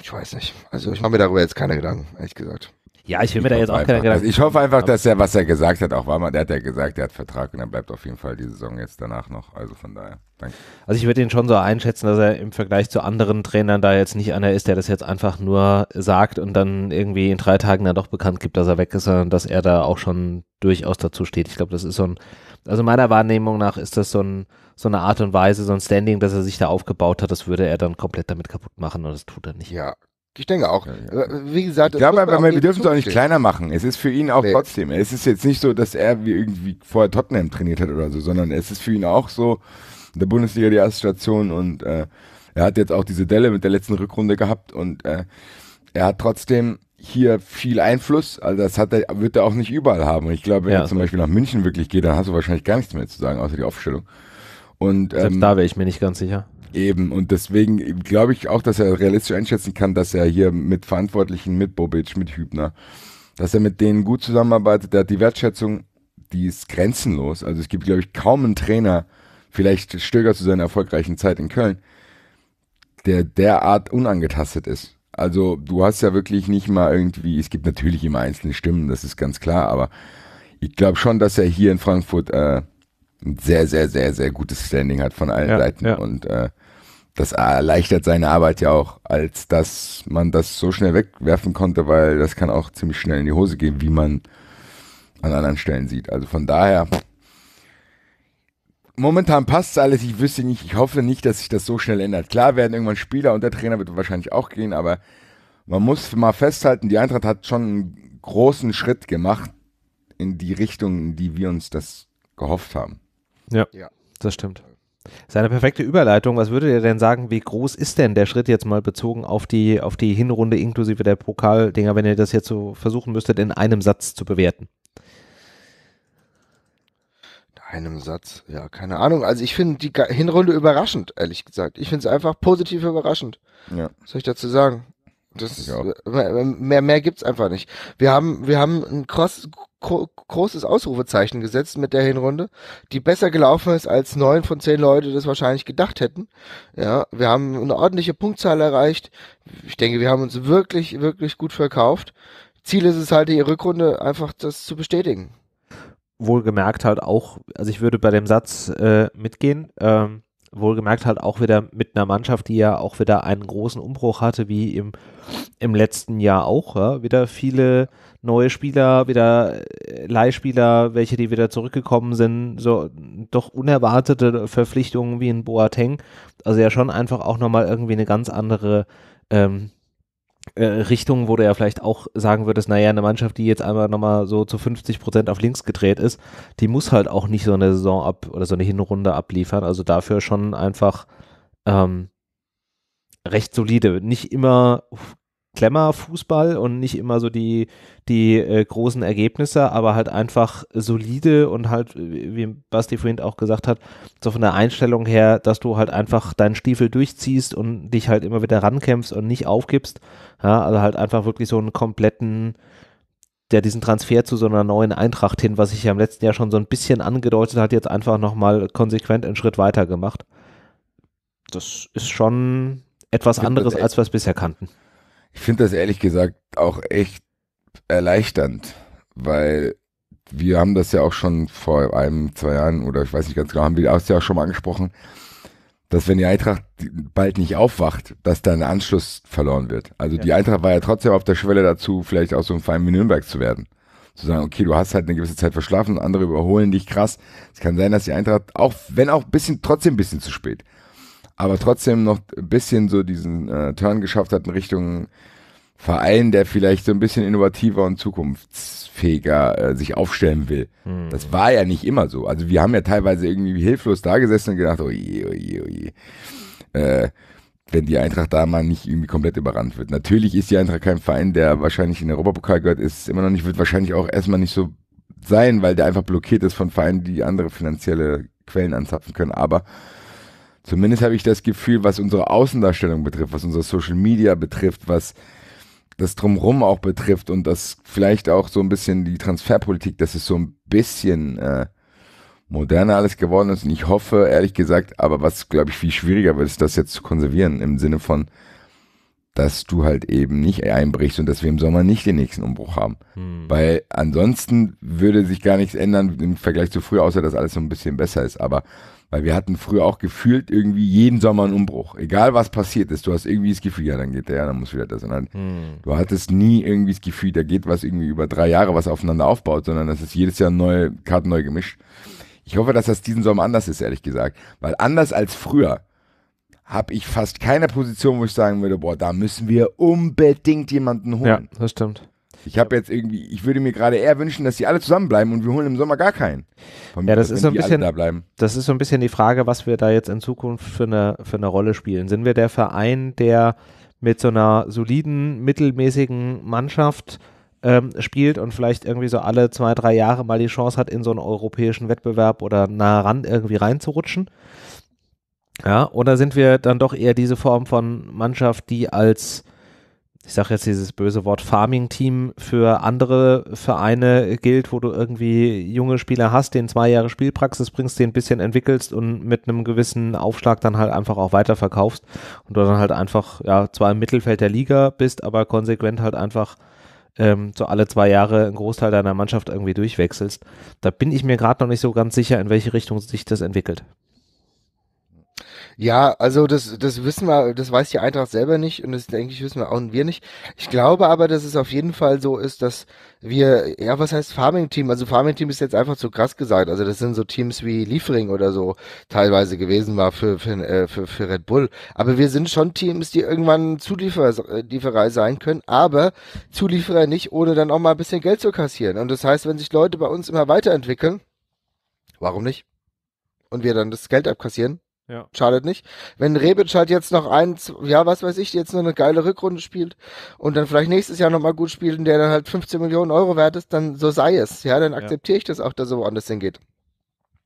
Ich weiß nicht. Also ich mache mir darüber jetzt keine Gedanken, ehrlich gesagt. Ja, ich will mir ich da jetzt auch keine Gedanken. Also ich hoffe einfach, dass er, was er gesagt hat, auch war mal, der hat ja gesagt, er hat Vertrag und er bleibt auf jeden Fall die Saison jetzt danach noch. Also von daher, danke. Also ich würde ihn schon so einschätzen, dass er im Vergleich zu anderen Trainern da jetzt nicht einer ist, der das jetzt einfach nur sagt und dann irgendwie in drei Tagen dann doch bekannt gibt, dass er weg ist, sondern dass er da auch schon durchaus dazu steht. Ich glaube, das ist so ein, also meiner Wahrnehmung nach ist das so, ein, so eine Art und Weise, so ein Standing, das er sich da aufgebaut hat, das würde er dann komplett damit kaputt machen und das tut er nicht. Ja, ich denke auch. Ja, ja. Wie gesagt, ich glaube aber, wir dürfen es auch nicht kleiner machen. Es ist für ihn auch nee. trotzdem. Es ist jetzt nicht so, dass er wie irgendwie vorher Tottenham trainiert hat oder so, sondern es ist für ihn auch so in der Bundesliga die erste Station und äh, er hat jetzt auch diese Delle mit der letzten Rückrunde gehabt und äh, er hat trotzdem hier viel Einfluss. Also das hat er, wird er auch nicht überall haben. Und ich glaube, wenn ja. er zum Beispiel nach München wirklich geht, dann hast du wahrscheinlich gar nichts mehr zu sagen, außer die Aufstellung. Und, ähm, Selbst da wäre ich mir nicht ganz sicher. Eben, und deswegen glaube ich auch, dass er realistisch einschätzen kann, dass er hier mit Verantwortlichen, mit Bobic, mit Hübner, dass er mit denen gut zusammenarbeitet. Der hat die Wertschätzung, die ist grenzenlos. Also es gibt, glaube ich, kaum einen Trainer, vielleicht Stöger zu seiner erfolgreichen Zeit in Köln, der derart unangetastet ist. Also du hast ja wirklich nicht mal irgendwie, es gibt natürlich immer einzelne Stimmen, das ist ganz klar, aber ich glaube schon, dass er hier in Frankfurt äh, ein sehr, sehr, sehr, sehr gutes Standing hat von allen ja, Seiten. Ja. Und äh, das erleichtert seine Arbeit ja auch, als dass man das so schnell wegwerfen konnte, weil das kann auch ziemlich schnell in die Hose gehen, wie man an anderen Stellen sieht. Also von daher, momentan passt alles. Ich wüsste nicht, ich hoffe nicht, dass sich das so schnell ändert. Klar werden irgendwann Spieler und der Trainer wird wahrscheinlich auch gehen, aber man muss mal festhalten, die Eintracht hat schon einen großen Schritt gemacht in die Richtung, in die wir uns das gehofft haben. Ja, ja. das stimmt. Das ist eine perfekte Überleitung. Was würdet ihr denn sagen, wie groß ist denn der Schritt jetzt mal bezogen auf die, auf die Hinrunde inklusive der Pokaldinger, wenn ihr das jetzt so versuchen müsstet, in einem Satz zu bewerten? In einem Satz, ja, keine Ahnung. Also ich finde die Hinrunde überraschend, ehrlich gesagt. Ich finde es einfach positiv überraschend. Ja. Was soll ich dazu sagen? Das ist, mehr, mehr, mehr gibt's einfach nicht. Wir haben, wir haben einen Cross, großes Ausrufezeichen gesetzt mit der Hinrunde, die besser gelaufen ist, als neun von zehn Leute das wahrscheinlich gedacht hätten. Ja, wir haben eine ordentliche Punktzahl erreicht. Ich denke, wir haben uns wirklich, wirklich gut verkauft. Ziel ist es halt, die Rückrunde einfach das zu bestätigen. Wohlgemerkt halt auch, also ich würde bei dem Satz äh, mitgehen, ähm, wohlgemerkt halt auch wieder mit einer Mannschaft, die ja auch wieder einen großen Umbruch hatte, wie im, im letzten Jahr auch. Ja? Wieder viele neue Spieler, wieder äh, Leihspieler, welche die wieder zurückgekommen sind, so doch unerwartete Verpflichtungen wie in Boateng. Also ja schon einfach auch nochmal irgendwie eine ganz andere ähm, äh, Richtung, wo du ja vielleicht auch sagen würdest, naja, eine Mannschaft, die jetzt einmal nochmal so zu 50 Prozent auf links gedreht ist, die muss halt auch nicht so eine Saison ab oder so eine Hinrunde abliefern. Also dafür schon einfach ähm, recht solide. Nicht immer Klemmerfußball und nicht immer so die, die äh, großen Ergebnisse, aber halt einfach solide und halt, wie Basti vorhin auch gesagt hat, so von der Einstellung her, dass du halt einfach deinen Stiefel durchziehst und dich halt immer wieder rankämpfst und nicht aufgibst. Ja, also halt einfach wirklich so einen kompletten, der diesen Transfer zu so einer neuen Eintracht hin, was ich ja im letzten Jahr schon so ein bisschen angedeutet hat, jetzt einfach nochmal konsequent einen Schritt weiter gemacht. Das ist schon etwas anderes, e- als wir es bisher kannten. Ich finde das ehrlich gesagt auch echt erleichternd, weil wir haben das ja auch schon vor einem, zwei Jahren oder ich weiß nicht ganz genau, haben wir das ja auch schon mal angesprochen, dass wenn die Eintracht bald nicht aufwacht, dass dann ein Anschluss verloren wird. Also ja. die Eintracht war ja trotzdem auf der Schwelle dazu, vielleicht auch so ein Verein wie Nürnberg zu werden. Zu sagen, okay, du hast halt eine gewisse Zeit verschlafen, andere überholen dich krass. Es kann sein, dass die Eintracht, auch wenn auch bisschen, trotzdem ein bisschen zu spät, aber trotzdem noch ein bisschen so diesen äh, Turn geschafft hat in Richtung Verein, der vielleicht so ein bisschen innovativer und zukunftsfähiger äh, sich aufstellen will. Hm. Das war ja nicht immer so. Also wir haben ja teilweise irgendwie hilflos da gesessen und gedacht, oje, oje, oje. Äh, wenn die Eintracht da mal nicht irgendwie komplett überrannt wird. Natürlich ist die Eintracht kein Verein, der wahrscheinlich in den Europapokal gehört, ist immer noch nicht, wird wahrscheinlich auch erstmal nicht so sein, weil der einfach blockiert ist von Vereinen, die andere finanzielle Quellen anzapfen können. Aber Zumindest habe ich das Gefühl, was unsere Außendarstellung betrifft, was unser Social Media betrifft, was das drumherum auch betrifft und das vielleicht auch so ein bisschen die Transferpolitik, dass es so ein bisschen äh, moderner alles geworden ist. Und ich hoffe, ehrlich gesagt, aber was, glaube ich, viel schwieriger wird, ist das jetzt zu konservieren, im Sinne von, dass du halt eben nicht einbrichst und dass wir im Sommer nicht den nächsten Umbruch haben. Hm. Weil ansonsten würde sich gar nichts ändern im Vergleich zu früher, außer dass alles so ein bisschen besser ist. Aber weil wir hatten früher auch gefühlt irgendwie jeden Sommer einen Umbruch. Egal was passiert ist, du hast irgendwie das Gefühl, ja, dann geht der, dann muss wieder das. Und dann, hm. Du hattest nie irgendwie das Gefühl, da geht was irgendwie über drei Jahre, was aufeinander aufbaut, sondern das ist jedes Jahr neue Karten neu gemischt. Ich hoffe, dass das diesen Sommer anders ist, ehrlich gesagt. Weil anders als früher habe ich fast keine Position, wo ich sagen würde, boah, da müssen wir unbedingt jemanden holen. Ja, das stimmt. Ich habe jetzt irgendwie, ich würde mir gerade eher wünschen, dass die alle zusammenbleiben und wir holen im Sommer gar keinen. Von ja, das ist so ein bisschen, da das ist so ein bisschen die Frage, was wir da jetzt in Zukunft für eine, für eine Rolle spielen. Sind wir der Verein, der mit so einer soliden, mittelmäßigen Mannschaft ähm, spielt und vielleicht irgendwie so alle zwei, drei Jahre mal die Chance hat, in so einen europäischen Wettbewerb oder nah ran irgendwie reinzurutschen? Ja, oder sind wir dann doch eher diese Form von Mannschaft, die als ich sage jetzt dieses böse Wort Farming-Team für andere Vereine gilt, wo du irgendwie junge Spieler hast, den zwei Jahre Spielpraxis bringst, den ein bisschen entwickelst und mit einem gewissen Aufschlag dann halt einfach auch weiterverkaufst und du dann halt einfach, ja, zwar im Mittelfeld der Liga bist, aber konsequent halt einfach ähm, so alle zwei Jahre einen Großteil deiner Mannschaft irgendwie durchwechselst. Da bin ich mir gerade noch nicht so ganz sicher, in welche Richtung sich das entwickelt. Ja, also das, das wissen wir, das weiß die Eintracht selber nicht und das denke ich wissen wir auch und wir nicht. Ich glaube aber, dass es auf jeden Fall so ist, dass wir, ja, was heißt Farming Team? Also Farming Team ist jetzt einfach zu krass gesagt. Also das sind so Teams wie Liefering oder so teilweise gewesen war für, für, äh, für, für Red Bull. Aber wir sind schon Teams, die irgendwann Zulieferer äh, sein können, aber Zulieferer nicht, ohne dann auch mal ein bisschen Geld zu kassieren. Und das heißt, wenn sich Leute bei uns immer weiterentwickeln, warum nicht? Und wir dann das Geld abkassieren, ja. Schadet nicht. Wenn Rebic halt jetzt noch ein, ja, was weiß ich, jetzt noch eine geile Rückrunde spielt und dann vielleicht nächstes Jahr nochmal gut spielt und der dann halt 15 Millionen Euro wert ist, dann so sei es. Ja, dann akzeptiere ja. ich das auch, dass er woanders hingeht.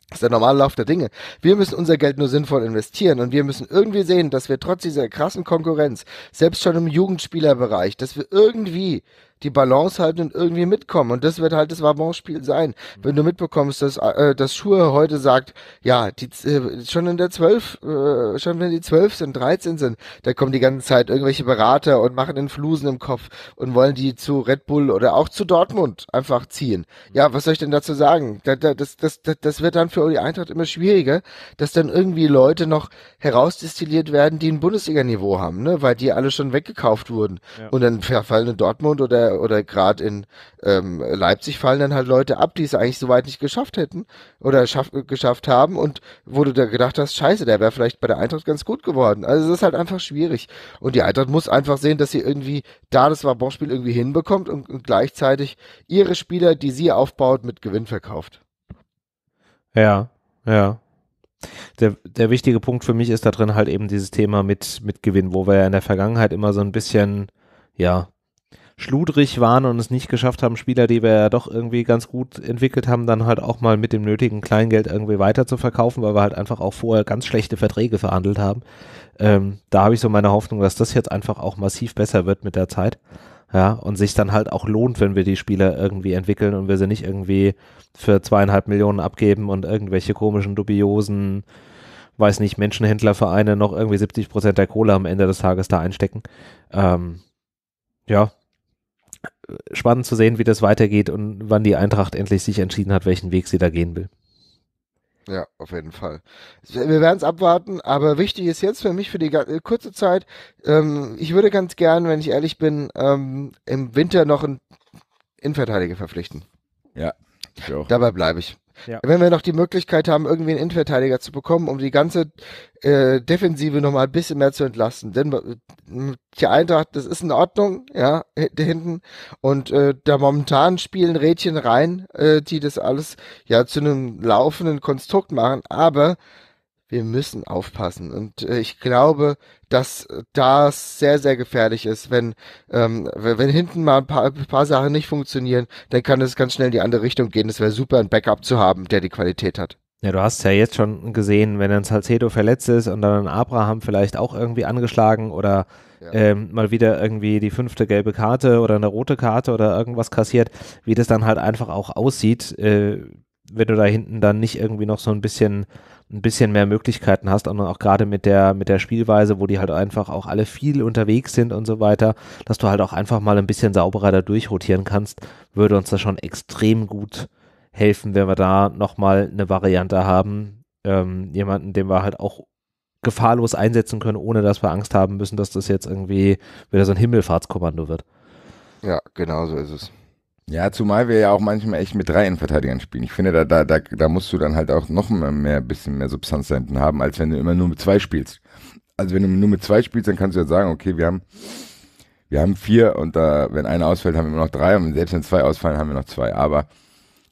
Das ist der normale Lauf der Dinge. Wir müssen unser Geld nur sinnvoll investieren und wir müssen irgendwie sehen, dass wir trotz dieser krassen Konkurrenz, selbst schon im Jugendspielerbereich, dass wir irgendwie die Balance halten und irgendwie mitkommen. Und das wird halt das Wabonspiel sein. Wenn du mitbekommst, dass, äh, dass Schuhe heute sagt, ja, die, äh, schon in der zwölf, äh, schon wenn die zwölf sind, 13 sind, da kommen die ganze Zeit irgendwelche Berater und machen den Flusen im Kopf und wollen die zu Red Bull oder auch zu Dortmund einfach ziehen. Ja, was soll ich denn dazu sagen? Da, da, das, das, das, das wird dann für die Eintracht immer schwieriger, dass dann irgendwie Leute noch herausdestilliert werden, die ein Bundesliga-Niveau haben, ne? weil die alle schon weggekauft wurden. Ja. Und dann verfallen in Dortmund oder äh, oder gerade in ähm, Leipzig fallen dann halt Leute ab, die es eigentlich so weit nicht geschafft hätten oder schaff, geschafft haben und wo du da gedacht hast, scheiße, der wäre vielleicht bei der Eintracht ganz gut geworden. Also es ist halt einfach schwierig. Und die Eintracht muss einfach sehen, dass sie irgendwie da das Wabonspiel irgendwie hinbekommt und, und gleichzeitig ihre Spieler, die sie aufbaut, mit Gewinn verkauft. Ja, ja. Der, der wichtige Punkt für mich ist da drin halt eben dieses Thema mit, mit Gewinn, wo wir ja in der Vergangenheit immer so ein bisschen, ja, schludrig waren und es nicht geschafft haben, Spieler, die wir ja doch irgendwie ganz gut entwickelt haben, dann halt auch mal mit dem nötigen Kleingeld irgendwie weiter zu verkaufen, weil wir halt einfach auch vorher ganz schlechte Verträge verhandelt haben. Ähm, da habe ich so meine Hoffnung, dass das jetzt einfach auch massiv besser wird mit der Zeit. Ja, und sich dann halt auch lohnt, wenn wir die Spieler irgendwie entwickeln und wir sie nicht irgendwie für zweieinhalb Millionen abgeben und irgendwelche komischen, dubiosen, weiß nicht, Menschenhändlervereine noch irgendwie 70 Prozent der Kohle am Ende des Tages da einstecken. Ähm, ja, spannend zu sehen, wie das weitergeht und wann die Eintracht endlich sich entschieden hat, welchen Weg sie da gehen will. Ja, auf jeden Fall. Wir werden es abwarten, aber wichtig ist jetzt für mich für die äh, kurze Zeit, ähm, ich würde ganz gern, wenn ich ehrlich bin, ähm, im Winter noch einen Innenverteidiger verpflichten. Ja, ich auch. Dabei bleibe ich. Ja. Wenn wir noch die Möglichkeit haben, irgendwie einen Innenverteidiger zu bekommen, um die ganze äh, Defensive nochmal ein bisschen mehr zu entlasten. Denn äh, die Eintracht, das ist in Ordnung, ja, hinten. Und äh, da momentan spielen Rädchen rein, äh, die das alles ja zu einem laufenden Konstrukt machen. Aber wir müssen aufpassen. Und äh, ich glaube, dass das sehr, sehr gefährlich ist. Wenn, ähm, wenn hinten mal ein paar, ein paar Sachen nicht funktionieren, dann kann es ganz schnell in die andere Richtung gehen. Es wäre super, ein Backup zu haben, der die Qualität hat. Ja, du hast ja jetzt schon gesehen, wenn ein Salcedo verletzt ist und dann Abraham vielleicht auch irgendwie angeschlagen oder ja. ähm, mal wieder irgendwie die fünfte gelbe Karte oder eine rote Karte oder irgendwas kassiert, wie das dann halt einfach auch aussieht, äh, wenn du da hinten dann nicht irgendwie noch so ein bisschen ein bisschen mehr Möglichkeiten hast und auch gerade mit der, mit der Spielweise, wo die halt einfach auch alle viel unterwegs sind und so weiter, dass du halt auch einfach mal ein bisschen sauberer da durchrotieren kannst, würde uns das schon extrem gut helfen, wenn wir da nochmal eine Variante haben. Ähm, jemanden, den wir halt auch gefahrlos einsetzen können, ohne dass wir Angst haben müssen, dass das jetzt irgendwie wieder so ein Himmelfahrtskommando wird. Ja, genau so ist es. Ja, zumal wir ja auch manchmal echt mit drei Innenverteidigern spielen. Ich finde, da, da, da, da musst du dann halt auch noch mehr, mehr bisschen mehr Substanz hinten haben, als wenn du immer nur mit zwei spielst. Also wenn du nur mit zwei spielst, dann kannst du ja sagen, okay, wir haben, wir haben vier und da, wenn einer ausfällt, haben wir immer noch drei und selbst wenn zwei ausfallen, haben wir noch zwei. Aber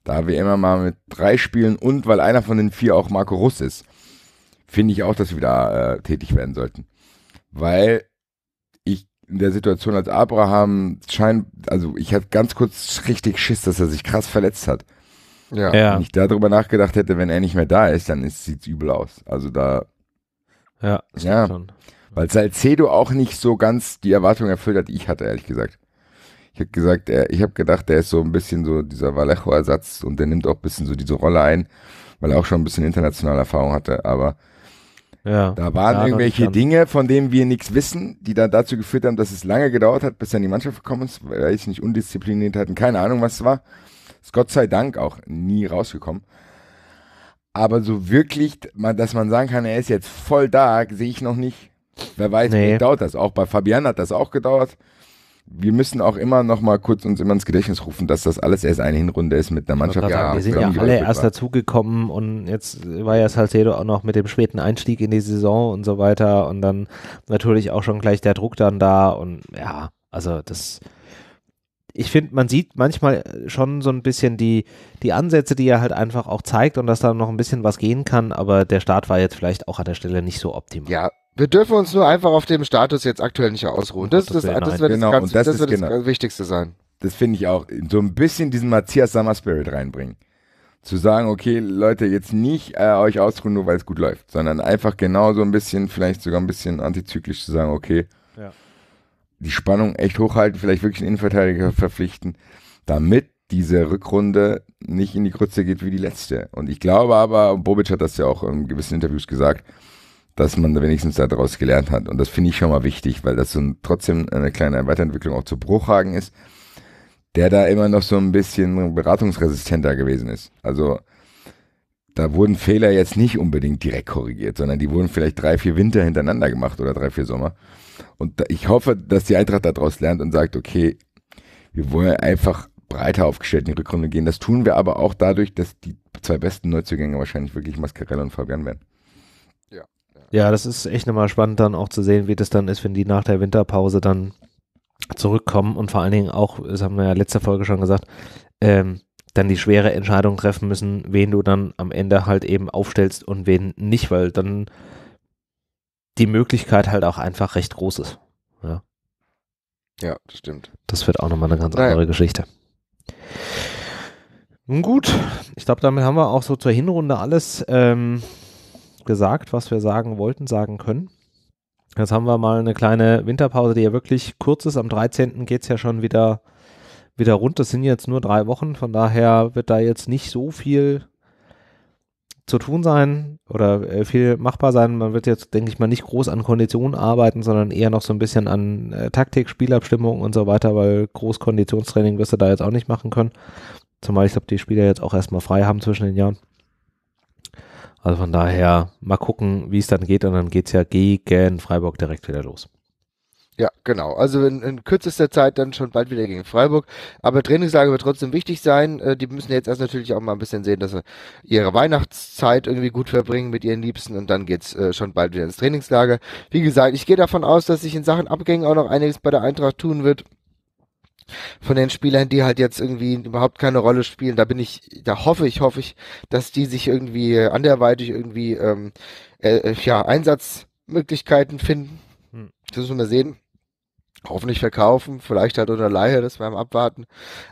da wir immer mal mit drei spielen und weil einer von den vier auch Marco Russ ist, finde ich auch, dass wir da äh, tätig werden sollten. Weil in der Situation, als Abraham scheint, also ich hatte ganz kurz richtig Schiss, dass er sich krass verletzt hat. Ja. ja. Wenn ich darüber nachgedacht hätte, wenn er nicht mehr da ist, dann sieht es übel aus. Also da. Ja, ja. Schon. Weil Salcedo auch nicht so ganz die Erwartung erfüllt hat, die ich hatte, ehrlich gesagt. Ich habe gesagt, er, ich habe gedacht, er ist so ein bisschen so dieser Vallejo-Ersatz und der nimmt auch ein bisschen so diese Rolle ein, weil er auch schon ein bisschen internationale Erfahrung hatte, aber ja. Da waren irgendwelche Dinge, von denen wir nichts wissen, die dann dazu geführt haben, dass es lange gedauert hat, bis dann die Mannschaft gekommen ist, weil ich nicht undiszipliniert hatten, keine Ahnung, was es war. Ist Gott sei Dank auch nie rausgekommen. Aber so wirklich, dass man sagen kann, er ist jetzt voll da, sehe ich noch nicht. Wer weiß, nee. wie dauert das auch. Bei Fabian hat das auch gedauert wir müssen auch immer noch mal kurz uns immer ins Gedächtnis rufen, dass das alles erst eine Hinrunde ist mit einer Mannschaft. Ja, wir sind ja alle erst dazugekommen und jetzt war ja Salcedo auch noch mit dem späten Einstieg in die Saison und so weiter und dann natürlich auch schon gleich der Druck dann da und ja, also das ich finde, man sieht manchmal schon so ein bisschen die, die Ansätze, die er halt einfach auch zeigt und dass da noch ein bisschen was gehen kann, aber der Start war jetzt vielleicht auch an der Stelle nicht so optimal. Ja, wir dürfen uns nur einfach auf dem Status jetzt aktuell nicht ausruhen. Das, oh genau, das, das, das, wird genau, das, das, das, genau. das Wichtigste sein. Das finde ich auch. So ein bisschen diesen Matthias Summer Spirit reinbringen. Zu sagen, okay, Leute, jetzt nicht äh, euch ausruhen, nur weil es gut läuft, sondern einfach genau so ein bisschen, vielleicht sogar ein bisschen antizyklisch zu sagen, okay, ja. die Spannung echt hochhalten, vielleicht wirklich einen Innenverteidiger verpflichten, damit diese Rückrunde nicht in die Krütze geht wie die letzte. Und ich glaube aber, Bobic hat das ja auch in gewissen Interviews gesagt, dass man wenigstens daraus gelernt hat. Und das finde ich schon mal wichtig, weil das so ein, trotzdem eine kleine Weiterentwicklung auch zu Bruchhagen ist, der da immer noch so ein bisschen beratungsresistenter gewesen ist. Also da wurden Fehler jetzt nicht unbedingt direkt korrigiert, sondern die wurden vielleicht drei, vier Winter hintereinander gemacht oder drei, vier Sommer. Und ich hoffe, dass die Eintracht daraus lernt und sagt, okay, wir wollen einfach breiter aufgestellt in die Rückrunde gehen. Das tun wir aber auch dadurch, dass die zwei besten Neuzugänge wahrscheinlich wirklich Mascarella und Fabian werden. Ja, das ist echt nochmal spannend dann auch zu sehen, wie das dann ist, wenn die nach der Winterpause dann zurückkommen und vor allen Dingen auch, das haben wir ja letzte Folge schon gesagt, ähm, dann die schwere Entscheidung treffen müssen, wen du dann am Ende halt eben aufstellst und wen nicht, weil dann die Möglichkeit halt auch einfach recht groß ist. Ja, ja das stimmt. Das wird auch nochmal eine ganz andere Nein. Geschichte. Nun gut, ich glaube, damit haben wir auch so zur Hinrunde alles. Ähm, gesagt, was wir sagen wollten, sagen können. Jetzt haben wir mal eine kleine Winterpause, die ja wirklich kurz ist. Am 13. geht es ja schon wieder, wieder rund. Das sind jetzt nur drei Wochen, von daher wird da jetzt nicht so viel zu tun sein oder äh, viel machbar sein. Man wird jetzt, denke ich mal, nicht groß an Konditionen arbeiten, sondern eher noch so ein bisschen an äh, Taktik, Spielabstimmung und so weiter, weil groß Konditionstraining wirst du da jetzt auch nicht machen können. Zumal ich glaube, die Spieler jetzt auch erstmal frei haben zwischen den Jahren. Also von daher mal gucken, wie es dann geht und dann geht es ja gegen Freiburg direkt wieder los. Ja, genau. Also in, in, kürzester Zeit dann schon bald wieder gegen Freiburg. Aber Trainingslage wird trotzdem wichtig sein. Äh, die müssen jetzt erst natürlich auch mal ein bisschen sehen, dass sie ihre Weihnachtszeit irgendwie gut verbringen mit ihren Liebsten und dann geht's äh, schon bald wieder ins Trainingslager. Wie gesagt, ich gehe davon aus, dass sich in Sachen Abgängen auch noch einiges bei der Eintracht tun wird von den Spielern, die halt jetzt irgendwie überhaupt keine Rolle spielen. Da bin ich, da hoffe ich, hoffe ich, dass die sich irgendwie äh, anderweitig irgendwie ähm, äh, äh, ja Einsatzmöglichkeiten finden. Hm. Das müssen wir sehen. Hoffentlich verkaufen, vielleicht halt unter Leihe, das werden wir abwarten.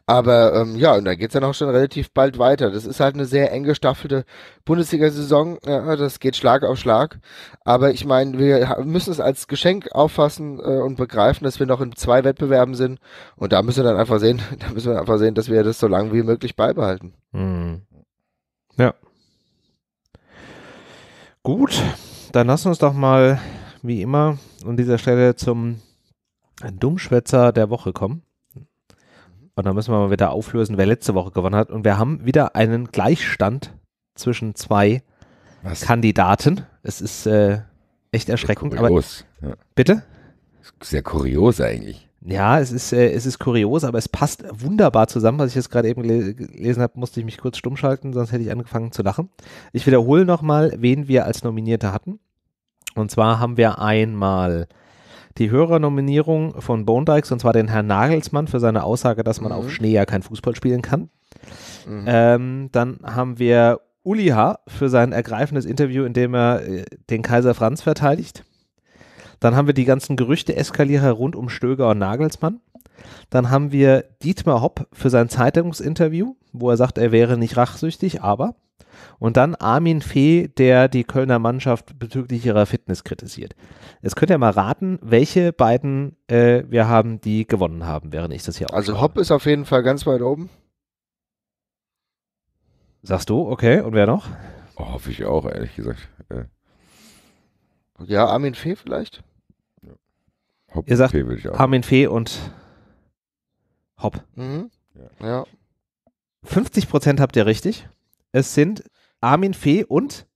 Aber ähm, ja, und da geht es dann auch schon relativ bald weiter. Das ist halt eine sehr eng gestaffelte Bundesliga-Saison. Ja, das geht Schlag auf Schlag. Aber ich meine, wir müssen es als Geschenk auffassen äh, und begreifen, dass wir noch in zwei Wettbewerben sind. Und da müssen wir dann einfach sehen, da müssen wir einfach sehen, dass wir das so lange wie möglich beibehalten. Mhm. Ja. Gut, dann lass uns doch mal, wie immer, an dieser Stelle zum ein Dummschwätzer der Woche kommen. Und dann müssen wir mal wieder auflösen, wer letzte Woche gewonnen hat. Und wir haben wieder einen Gleichstand zwischen zwei Was? Kandidaten. Es ist äh, echt erschreckend. Aber, ja. Bitte? Sehr kurios eigentlich. Ja, es ist, äh, es ist kurios, aber es passt wunderbar zusammen. Was ich jetzt gerade eben gelesen habe, musste ich mich kurz stummschalten, sonst hätte ich angefangen zu lachen. Ich wiederhole nochmal, wen wir als Nominierte hatten. Und zwar haben wir einmal die Hörernominierung von Bondikes und zwar den Herrn Nagelsmann für seine Aussage, dass man mhm. auf Schnee ja kein Fußball spielen kann. Mhm. Ähm, dann haben wir Uli H. für sein ergreifendes Interview, in dem er äh, den Kaiser Franz verteidigt. Dann haben wir die ganzen Gerüchte-Eskalierer rund um Stöger und Nagelsmann. Dann haben wir Dietmar Hopp für sein Zeitungsinterview, wo er sagt, er wäre nicht rachsüchtig, aber. Und dann Armin Fee, der die Kölner Mannschaft bezüglich ihrer Fitness kritisiert. Jetzt könnt ihr mal raten, welche beiden äh, wir haben, die gewonnen haben, während ich das hier Also Hopp ist auf jeden Fall ganz weit oben. Sagst du, okay. Und wer noch? Oh, hoffe ich auch, ehrlich gesagt. Äh. Ja, Armin Fee vielleicht? Hopp Ihr sagt Fee will ich auch. Armin Fee und Hopp. Mhm. ja. 50% habt ihr richtig. Es sind Armin Fee und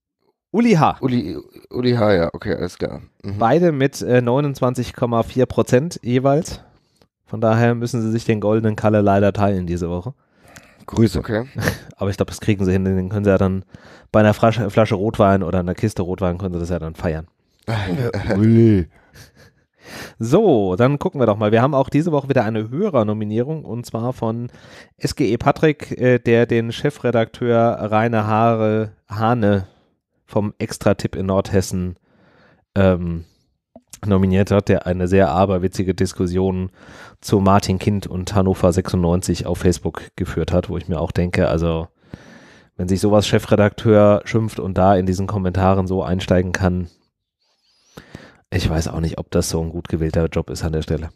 Uli H. Uli, Uli H, ja, okay, alles klar. Mhm. Beide mit äh, 29,4 Prozent jeweils. Von daher müssen sie sich den goldenen Kalle leider teilen diese Woche. Grüße. Okay. Aber ich glaube, das kriegen sie hin. Den können sie ja dann bei einer Flasche, Rotwein oder einer Kiste Rotwein können sie das ja dann feiern. Uli. So, dann gucken wir doch mal. Wir haben auch diese Woche wieder eine Hörernominierung und zwar von SGE Patrick, äh, der den Chefredakteur Rainer Haare, Hane vom Extra-Tipp in Nordhessen ähm, nominiert hat, der eine sehr aberwitzige Diskussion zu Martin Kind und Hannover 96 auf Facebook geführt hat, wo ich mir auch denke, also wenn sich sowas Chefredakteur schimpft und da in diesen Kommentaren so einsteigen kann, ich weiß auch nicht, ob das so ein gut gewählter Job ist an der Stelle.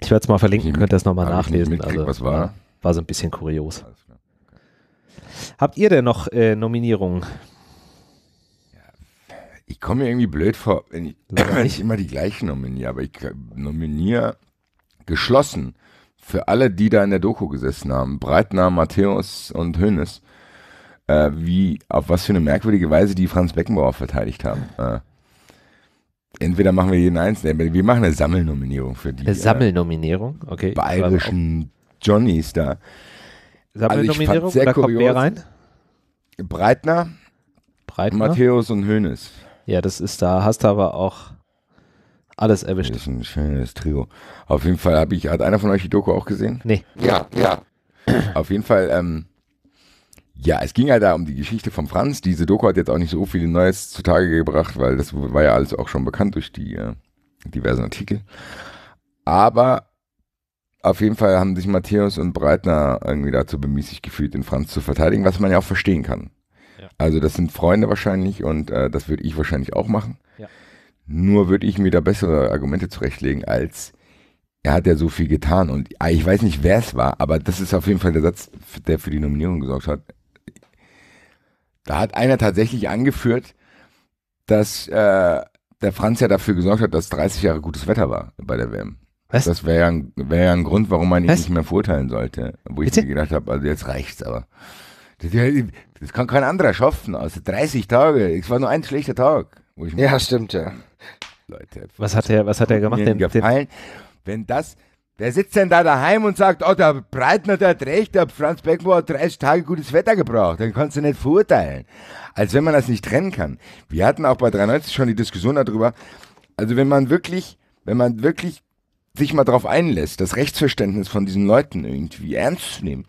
Ich werde es mal verlinken, könnt ihr es nochmal nachlesen. Ich Also, was war? war so ein bisschen kurios. Habt ihr denn noch äh, Nominierungen? Ich komme mir irgendwie blöd vor, wenn ich, wenn ich immer die gleichen nominiere, aber ich nominiere geschlossen für alle, die da in der Doku gesessen haben, Breitner, Matthäus und Hönes, äh, wie, auf was für eine merkwürdige Weise die Franz Beckenbauer verteidigt haben. Äh, Entweder machen wir jeden einzelnen, wir machen eine Sammelnominierung für die. Eine äh, Sammelnominierung, okay. Bayerischen Johnnies da. Sammelnominierung, also da kommt wer rein? Breitner, Breitner, Matthäus und Hönes. Ja, das ist da, hast aber auch alles erwischt. Das ist ein schönes Trio. Auf jeden Fall habe ich, hat einer von euch die Doku auch gesehen? Nee. Ja, ja. Auf jeden Fall, ähm, ja, es ging ja da um die Geschichte von Franz. Diese Doku hat jetzt auch nicht so viel Neues zutage gebracht, weil das war ja alles auch schon bekannt durch die äh, diversen Artikel. Aber auf jeden Fall haben sich Matthäus und Breitner irgendwie dazu bemüßigt gefühlt, den Franz zu verteidigen, was man ja auch verstehen kann. Ja. Also das sind Freunde wahrscheinlich und äh, das würde ich wahrscheinlich auch machen. Ja. Nur würde ich mir da bessere Argumente zurechtlegen, als er hat ja so viel getan. Und ah, ich weiß nicht, wer es war, aber das ist auf jeden Fall der Satz, der für die Nominierung gesorgt hat. Da hat einer tatsächlich angeführt, dass äh, der Franz ja dafür gesorgt hat, dass 30 Jahre gutes Wetter war bei der WM. Was? Das wäre ja, ein, wär ja ein Grund, warum man ihn Was? nicht mehr verurteilen sollte. Wo ich mir gedacht habe, also jetzt reicht's aber. Das, das, kann kein anderer schaffen, außer also 30 Tage. Es war nur ein schlechter Tag. ja, stimmt, ja. Leute. Was hat er, was hat er gemacht? Den, gefallen. Den? Wenn das, Wer sitzt denn da daheim und sagt, oh, der Breitner, der hat recht, der Franz Beckenbauer hat 30 Tage gutes Wetter gebraucht, dann kannst du nicht verurteilen. Als wenn man das nicht trennen kann. Wir hatten auch bei 93 schon die Diskussion darüber. Also wenn man wirklich, wenn man wirklich sich mal darauf einlässt, das Rechtsverständnis von diesen Leuten irgendwie ernst zu nehmen,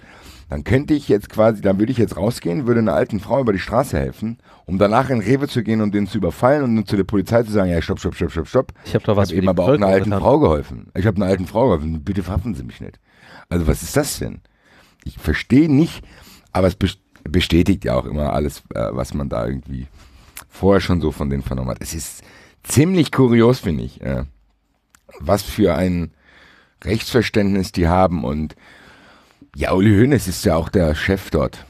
dann könnte ich jetzt quasi, dann würde ich jetzt rausgehen, würde einer alten Frau über die Straße helfen, um danach in Rewe zu gehen und den zu überfallen und zu der Polizei zu sagen, ja, stopp, stopp, stopp, stopp, stopp. Ich habe doch was. Ich hab eben aber auch einer alten Frau geholfen. Ich habe einer alten Frau geholfen. Bitte verhaffen Sie mich nicht. Also was ist das denn? Ich verstehe nicht, aber es bestätigt ja auch immer alles, äh, was man da irgendwie vorher schon so von denen vernommen hat. Es ist ziemlich kurios, finde ich, äh, was für ein Rechtsverständnis die haben und ja, Uli Hoeneß ist ja auch der Chef dort,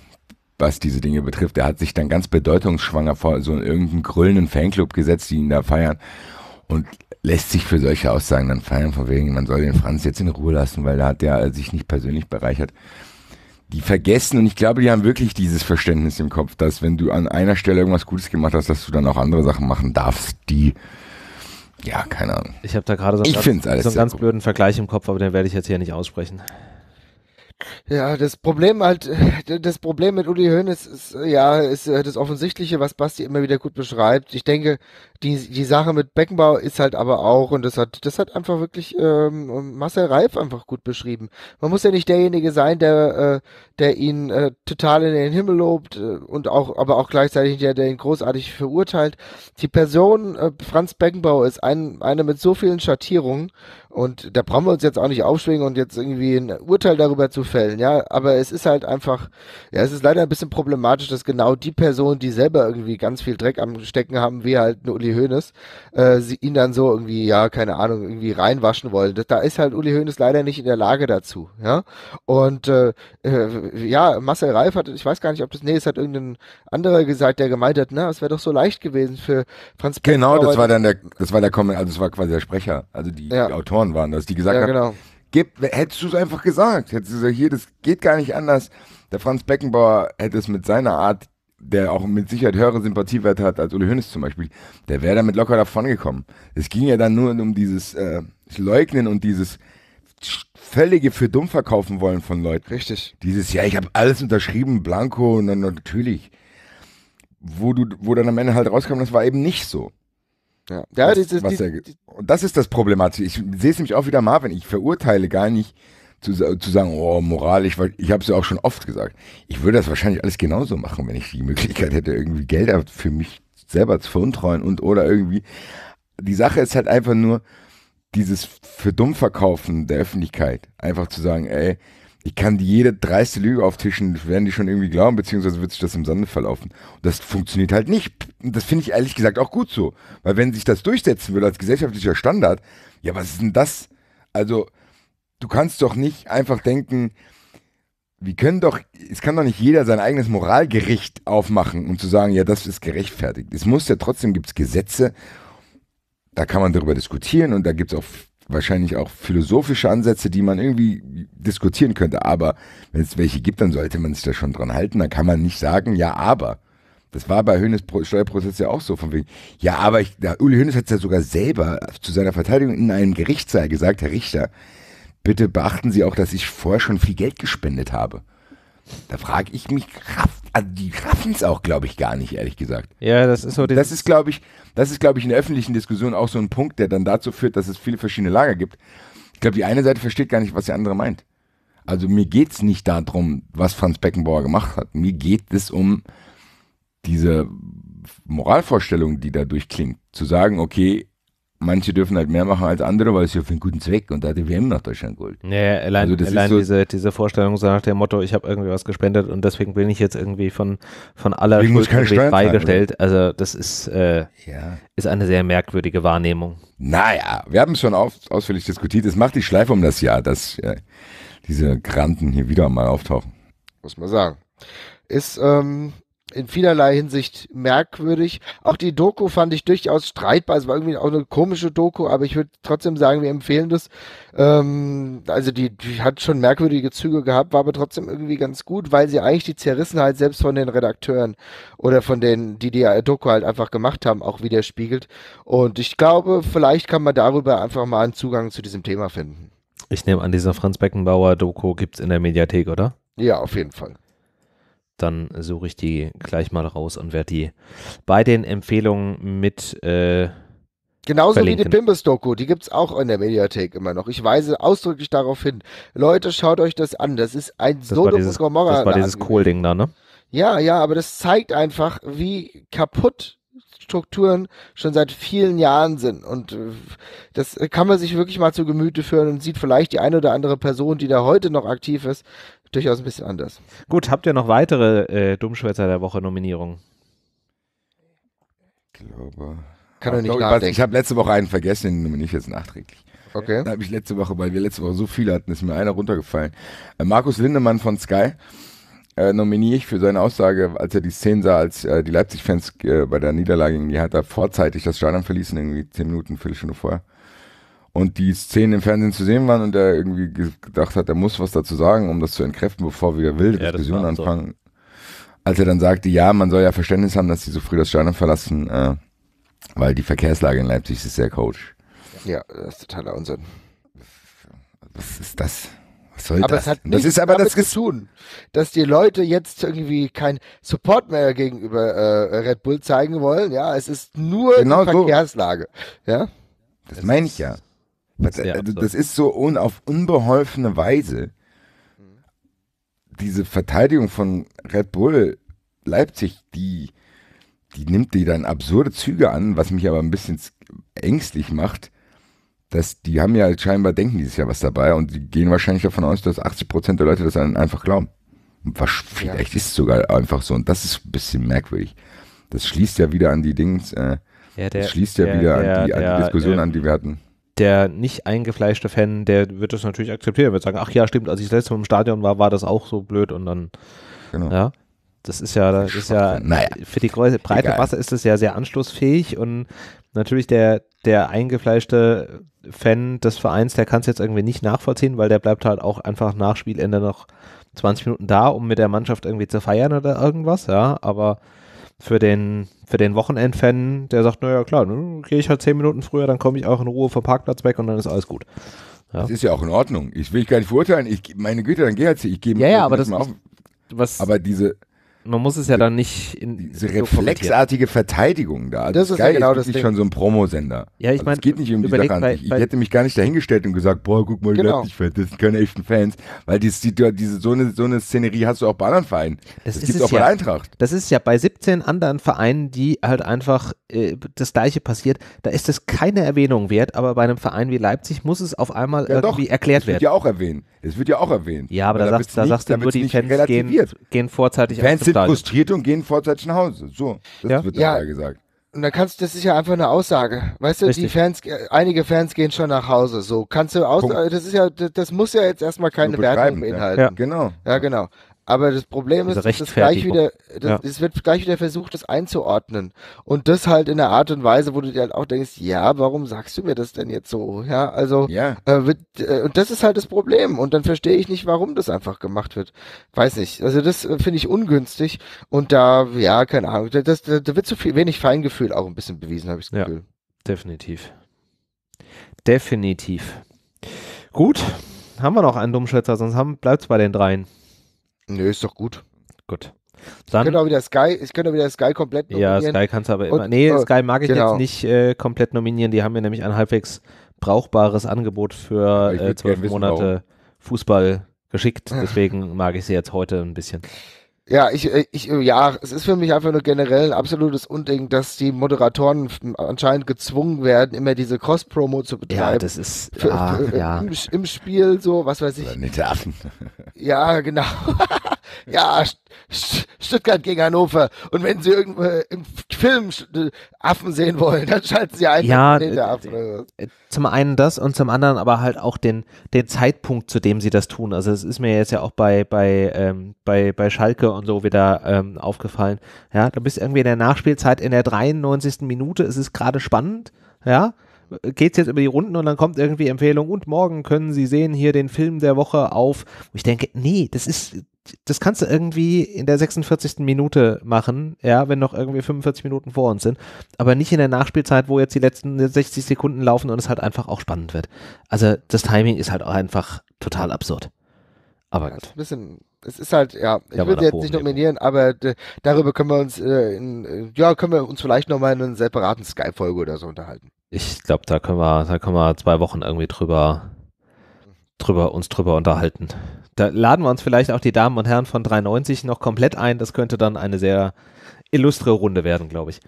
was diese Dinge betrifft. Er hat sich dann ganz bedeutungsschwanger vor so irgendeinen grüllenden Fanclub gesetzt, die ihn da feiern. Und lässt sich für solche Aussagen dann feiern, von wegen, man soll den Franz jetzt in Ruhe lassen, weil da hat der sich nicht persönlich bereichert. Die vergessen, und ich glaube, die haben wirklich dieses Verständnis im Kopf, dass wenn du an einer Stelle irgendwas Gutes gemacht hast, dass du dann auch andere Sachen machen darfst, die ja, keine Ahnung. Ich habe da gerade so, einen so einen ganz blöden Vergleich im Kopf, aber den werde ich jetzt hier nicht aussprechen. Ja, das Problem halt, äh, das Problem mit Uli Hoeneß ist, äh, ja, ist äh, das Offensichtliche, was Basti immer wieder gut beschreibt. Ich denke, die, die Sache mit Beckenbau ist halt aber auch, und das hat, das hat einfach wirklich ähm, Marcel Reif einfach gut beschrieben. Man muss ja nicht derjenige sein, der, äh, der ihn äh, total in den Himmel lobt äh, und auch, aber auch gleichzeitig der, der ihn großartig verurteilt. Die Person äh, Franz Beckenbau ist ein, eine mit so vielen Schattierungen und da brauchen wir uns jetzt auch nicht aufschwingen und jetzt irgendwie ein Urteil darüber zu fällen, ja. Aber es ist halt einfach, ja, es ist leider ein bisschen problematisch, dass genau die Person, die selber irgendwie ganz viel Dreck am Stecken haben, wie halt eine Uli Hoeneß, äh, sie ihn dann so irgendwie, ja, keine Ahnung, irgendwie reinwaschen wollen. Da ist halt Uli Hoeneß leider nicht in der Lage dazu, ja. Und äh, äh, ja, Marcel Reif hat, ich weiß gar nicht, ob das, nee, es hat irgendein anderer gesagt, der gemeint hat, na, es wäre doch so leicht gewesen für Franz Beckenbauer. Genau, das war dann der, das war der Kommentar, also das war quasi der Sprecher, also die, ja. die Autoren waren das, die gesagt ja, genau. haben, gib, hättest du es einfach gesagt, hättest du gesagt, hier, das geht gar nicht anders. Der Franz Beckenbauer hätte es mit seiner Art der auch mit Sicherheit höhere Sympathiewerte hat als Uli Hönes zum Beispiel, der wäre damit locker davongekommen. Es ging ja dann nur um dieses äh, Leugnen und dieses völlige für dumm verkaufen wollen von Leuten. Richtig. Dieses, ja, ich habe alles unterschrieben, Blanco und dann natürlich. Wo, du, wo dann am Ende halt rauskam, das war eben nicht so. Ja, was, ja das, was die, er, und das ist das Problematische. Ich sehe es nämlich auch wieder, Marvin, ich verurteile gar nicht zu, zu sagen, oh, moralisch, weil ich habe es ja auch schon oft gesagt. Ich würde das wahrscheinlich alles genauso machen, wenn ich die Möglichkeit hätte, irgendwie Gelder für mich selber zu veruntreuen und oder irgendwie. Die Sache ist halt einfach nur, dieses für dumm verkaufen der Öffentlichkeit. Einfach zu sagen, ey, ich kann die jede dreiste Lüge auftischen, werden die schon irgendwie glauben, beziehungsweise wird sich das im Sande verlaufen. Und das funktioniert halt nicht. Und das finde ich ehrlich gesagt auch gut so. Weil wenn sich das durchsetzen würde als gesellschaftlicher Standard, ja, was ist denn das? Also, du kannst doch nicht einfach denken, wir können doch, es kann doch nicht jeder sein eigenes Moralgericht aufmachen, um zu sagen, ja, das ist gerechtfertigt. Es muss ja trotzdem, gibt es Gesetze, da kann man darüber diskutieren und da gibt es auch wahrscheinlich auch philosophische Ansätze, die man irgendwie diskutieren könnte. Aber wenn es welche gibt, dann sollte man sich da schon dran halten. Dann kann man nicht sagen, ja, aber. Das war bei Hönes Steuerprozess ja auch so von wegen. Ja, aber ich, da, Uli Hönes hat es ja sogar selber zu seiner Verteidigung in einem Gerichtssaal gesagt, Herr Richter, bitte beachten Sie auch, dass ich vorher schon viel Geld gespendet habe. Da frage ich mich, also die raffen es auch, glaube ich, gar nicht, ehrlich gesagt. Ja, das ist so. Das ist, glaube ich, das ist, glaube ich, in der öffentlichen Diskussion auch so ein Punkt, der dann dazu führt, dass es viele verschiedene Lager gibt. Ich glaube, die eine Seite versteht gar nicht, was die andere meint. Also mir geht es nicht darum, was Franz Beckenbauer gemacht hat. Mir geht es um diese Moralvorstellung, die dadurch klingt. Zu sagen, okay, manche dürfen halt mehr machen als andere, weil es ja für einen guten Zweck und da hat die WM nach Deutschland geholt. Ja, allein, also allein so diese, diese Vorstellung so nach dem Motto, ich habe irgendwie was gespendet und deswegen bin ich jetzt irgendwie von, von aller deswegen Schuld freigestellt. Sein, also das ist, äh, ja. ist eine sehr merkwürdige Wahrnehmung. Naja, wir haben es schon auf, ausführlich diskutiert. Es macht die Schleife um das Jahr, dass äh, diese Granten hier wieder mal auftauchen. Muss man sagen. Ist ähm, in vielerlei Hinsicht merkwürdig. Auch die Doku fand ich durchaus streitbar. Es war irgendwie auch eine komische Doku, aber ich würde trotzdem sagen, wir empfehlen das. Ähm, also die, die hat schon merkwürdige Züge gehabt, war aber trotzdem irgendwie ganz gut, weil sie eigentlich die Zerrissenheit halt selbst von den Redakteuren oder von denen, die die Doku halt einfach gemacht haben, auch widerspiegelt. Und ich glaube, vielleicht kann man darüber einfach mal einen Zugang zu diesem Thema finden. Ich nehme an, dieser Franz Beckenbauer Doku gibt es in der Mediathek, oder? Ja, auf jeden Fall dann suche ich die gleich mal raus und werde die bei den Empfehlungen mit. Äh, Genauso verlinken. wie die Pimbus-Doku, die gibt es auch in der Mediathek immer noch. Ich weise ausdrücklich darauf hin. Leute, schaut euch das an. Das ist ein das Sodom dieses, Gomorra. Das war dieses Kohlding da, ne? Ja, ja, aber das zeigt einfach, wie kaputt Strukturen schon seit vielen Jahren sind. Und äh, das kann man sich wirklich mal zu Gemüte führen und sieht vielleicht die eine oder andere Person, die da heute noch aktiv ist, durchaus ein bisschen anders. Gut, habt ihr noch weitere äh, Dummschwätzer der Woche Nominierungen? Ich glaube. Kann doch nicht nachdenken. Ich habe letzte Woche einen vergessen, den nominiere ich jetzt nachträglich. Okay. Da habe ich letzte Woche, weil wir letzte Woche so viele hatten, ist mir einer runtergefallen. Äh, Markus Lindemann von Sky äh, nominiere ich für seine Aussage, als er die Szene sah, als äh, die Leipzig-Fans äh, bei der Niederlage gegen die Hertha vorzeitig das Stadion verließen, irgendwie zehn Minuten, Viertelstunde vorher und die Szenen im Fernsehen zu sehen waren und er irgendwie gedacht hat, er muss was dazu sagen, um das zu entkräften, bevor wir wilde ja, Diskussionen anfangen. So. Als er dann sagte, ja, man soll ja Verständnis haben, dass die so früh das Stadion verlassen, äh, weil die Verkehrslage in Leipzig ist sehr coach. Ja, das ist totaler Unsinn. Was ist das? Was soll aber das? Es hat das ist aber das zu tun, dass die Leute jetzt irgendwie kein Support mehr gegenüber äh, Red Bull zeigen wollen. Ja, es ist nur genau die Verkehrslage. So. Ja, das, das meine ich ja. Das, äh, das ist so un, auf unbeholfene Weise. Diese Verteidigung von Red Bull Leipzig, die, die nimmt die dann absurde Züge an, was mich aber ein bisschen ängstlich macht, dass die haben ja scheinbar denken dieses Jahr was dabei und die gehen wahrscheinlich davon aus, dass 80 der Leute das dann einfach glauben. Was, vielleicht ja. ist es sogar einfach so und das ist ein bisschen merkwürdig. Das schließt ja wieder an die Dings, äh, ja, der, das schließt ja der, wieder der, an, die, an die Diskussion an, die wir hatten der nicht eingefleischte Fan, der wird das natürlich akzeptieren, wird sagen, ach ja, stimmt, als ich das letzte Mal im Stadion war, war das auch so blöd und dann, genau. ja, das ist ja, das ist ja, naja. für die breite Egal. Masse ist das ja sehr anschlussfähig und natürlich der, der eingefleischte Fan des Vereins, der kann es jetzt irgendwie nicht nachvollziehen, weil der bleibt halt auch einfach nach Spielende noch 20 Minuten da, um mit der Mannschaft irgendwie zu feiern oder irgendwas, ja, aber für den, für den Wochenendfan, der sagt, naja klar, dann ne, gehe ich halt zehn Minuten früher, dann komme ich auch in Ruhe vom Parkplatz weg und dann ist alles gut. Ja. Das ist ja auch in Ordnung. Ich will gar nicht verurteilen. Ich, meine Güte, dann geh halt, ich gehe ja, ja, mal auf, was, aber diese, man muss es ja dann nicht in diese so reflexartige Verteidigung da. Das, das ist geil, ja genau das Ding. schon so ein Promosender. Ja, ich also meine, es geht nicht um die Sache an sich. Ich hätte mich gar nicht dahingestellt und gesagt, boah, guck mal, genau. ich fett, das sind keine echten Fans, weil die, die, diese so eine so eine Szenerie hast du auch bei anderen Vereinen. Das, das gibt auch bei ja, Eintracht. Das ist ja bei 17 anderen Vereinen, die halt einfach äh, das gleiche passiert, da ist das keine Erwähnung wert, aber bei einem Verein wie Leipzig muss es auf einmal ja, irgendwie doch, erklärt das werden. Ja, auch erwähnen. Es wird ja auch erwähnt. Ja, aber, aber da, sagst, da nicht, sagst du nur, die Fans gehen, gehen, vorzeitig die Fans sind frustriert und gehen vorzeitig nach Hause. So, das ja? wird ja. gesagt. Und dann kannst das ist ja einfach eine Aussage. Weißt du, Richtig. die Fans, äh, einige Fans gehen schon nach Hause. So kannst du aus, Punkt. das ist ja, das muss ja jetzt erstmal keine Wertung beinhalten. Ja. Genau. Ja, genau. Aber das Problem ist, also gleich wieder, das, ja. es wird gleich wieder versucht, das einzuordnen. Und das halt in einer Art und Weise, wo du dir halt auch denkst, ja, warum sagst du mir das denn jetzt so? Ja, also, ja. Äh, wird, äh, und das ist halt das Problem. Und dann verstehe ich nicht, warum das einfach gemacht wird. Weiß nicht. Also das äh, finde ich ungünstig. Und da, ja, keine Ahnung. Das, da, wird zu viel, wenig Feingefühl auch ein bisschen bewiesen, habe ich das Gefühl. Ja, definitiv. Definitiv. Gut. Haben wir noch einen Dummschätzer, sonst bleibt es bei den dreien. Nö, ist doch gut. Gut. Dann, ich könnte auch wieder Sky, ich könnte wieder Sky komplett nominieren. Ja, Sky kannst du aber immer. Und, nee, äh, Sky mag ich genau. jetzt nicht äh, komplett nominieren. Die haben mir nämlich ein halbwegs brauchbares Angebot für äh, zwölf äh, Monate wissen, Fußball geschickt. Deswegen mag ich sie jetzt heute ein bisschen. Ja, ich, äh, ich, äh, ja, es ist für mich einfach nur generell ein absolutes Unding, dass die Moderatoren anscheinend gezwungen werden, immer diese Cross-Promo zu betreiben. Ja, das ist für, ah, für, ja. Im, Im, Spiel so, was weiß ich. Oder mit Affen. Ja, genau. ja, Stuttgart gegen Hannover. Und wenn sie irgendwo im Film Affen sehen wollen, dann schalten sie ein. Ja, äh, Affen. Äh, zum einen das und zum anderen aber halt auch den, den Zeitpunkt, zu dem sie das tun. Also es ist mir jetzt ja auch bei, bei, ähm, bei, bei Schalke und so wieder ähm, aufgefallen. Ja, du bist irgendwie in der Nachspielzeit in der 93. Minute, es ist gerade spannend. Ja, geht es jetzt über die Runden und dann kommt irgendwie Empfehlung und morgen können Sie sehen hier den Film der Woche auf. Und ich denke, nee, das ist, das kannst du irgendwie in der 46. Minute machen, ja, wenn noch irgendwie 45 Minuten vor uns sind, aber nicht in der Nachspielzeit, wo jetzt die letzten 60 Sekunden laufen und es halt einfach auch spannend wird. Also das Timing ist halt auch einfach total absurd. Aber gut. Ein bisschen es ist halt, ja, ich ja, würde jetzt nicht nominieren, aber darüber können wir uns, äh, in, äh, ja, können wir uns vielleicht nochmal in einer separaten sky folge oder so unterhalten ich glaube, da können wir, da können wir zwei Wochen irgendwie drüber, drüber, uns drüber unterhalten. Da laden wir uns vielleicht auch die Damen und Herren von 93 noch komplett ein. Das könnte dann eine sehr illustre Runde werden, glaube ich.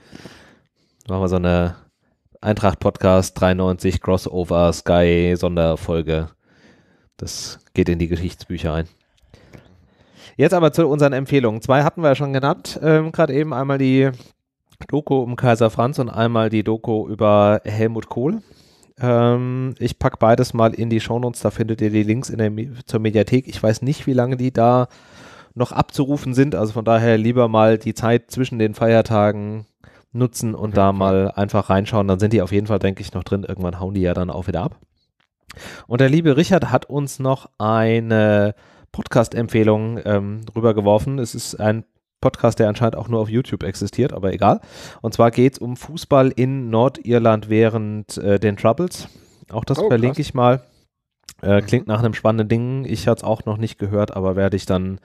Machen wir so eine Eintracht-Podcast 93 Crossover Sky Sonderfolge. Das geht in die Geschichtsbücher ein. Jetzt aber zu unseren Empfehlungen. Zwei hatten wir ja schon genannt, ähm, gerade eben einmal die Doku um Kaiser Franz und einmal die Doku über Helmut Kohl. Ähm, ich packe beides mal in die Shownotes, da findet ihr die Links in der, zur Mediathek. Ich weiß nicht, wie lange die da noch abzurufen sind, also von daher lieber mal die Zeit zwischen den Feiertagen nutzen und ja, da mal einfach reinschauen. Dann sind die auf jeden Fall, denke ich, noch drin. Irgendwann hauen die ja dann auch wieder ab. Und der liebe Richard hat uns noch eine Podcast-Empfehlung ähm, rübergeworfen. Es ist ein Podcast, der anscheinend auch nur auf YouTube existiert, aber egal. Und zwar geht es um Fußball in Nordirland während äh, den Troubles. Auch das oh, verlinke krass. ich mal. Äh, mhm. klingt nach einem spannenden Ding. Ich hatte es auch noch nicht gehört, aber werde ich dann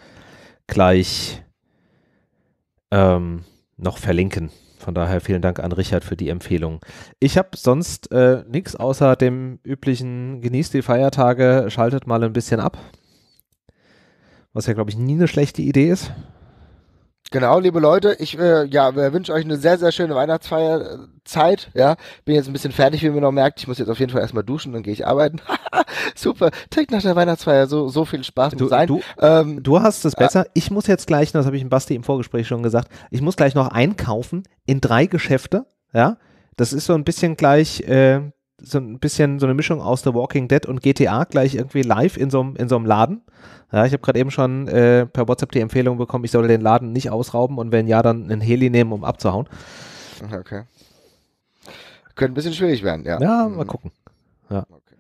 gleich ähm, noch verlinken. Von daher vielen Dank an Richard für die Empfehlung. Ich habe sonst äh, nichts außer dem üblichen Genießt die Feiertage, schaltet mal ein bisschen ab. Was ja, glaube ich, nie eine schlechte Idee ist. Genau, liebe Leute, ich äh, ja, wünsche euch eine sehr, sehr schöne Weihnachtsfeierzeit. Äh, ja, bin jetzt ein bisschen fertig, wie man noch merkt. Ich muss jetzt auf jeden Fall erstmal duschen, dann gehe ich arbeiten. Super, direkt nach der Weihnachtsfeier, so, so viel Spaß du, muss sein. Du, ähm, du hast es äh, besser. ich muss jetzt gleich, das habe ich im Basti im Vorgespräch schon gesagt, ich muss gleich noch einkaufen in drei Geschäfte. Ja, das ist so ein bisschen gleich äh, so ein bisschen so eine Mischung aus The Walking Dead und GTA gleich irgendwie live in so einem in so einem Laden. Ja, ich habe gerade eben schon äh, per WhatsApp die Empfehlung bekommen, ich soll den Laden nicht ausrauben und wenn ja, dann einen Heli nehmen, um abzuhauen. Okay. Könnte ein bisschen schwierig werden, ja. Ja, mhm. mal gucken. Ja. Okay.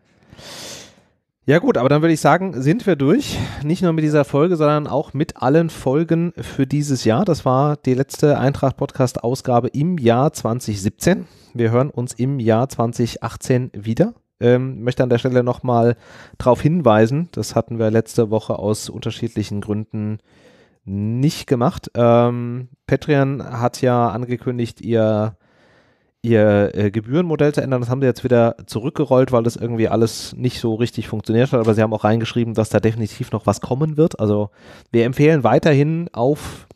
Ja gut, aber dann würde ich sagen, sind wir durch. Nicht nur mit dieser Folge, sondern auch mit allen Folgen für dieses Jahr. Das war die letzte Eintracht-Podcast-Ausgabe im Jahr 2017. Wir hören uns im Jahr 2018 wieder. Ähm, möchte an der Stelle nochmal darauf hinweisen, das hatten wir letzte Woche aus unterschiedlichen Gründen nicht gemacht. Ähm, Patreon hat ja angekündigt, ihr, ihr äh, Gebührenmodell zu ändern. Das haben sie jetzt wieder zurückgerollt, weil das irgendwie alles nicht so richtig funktioniert hat. Aber sie haben auch reingeschrieben, dass da definitiv noch was kommen wird. Also wir empfehlen weiterhin auf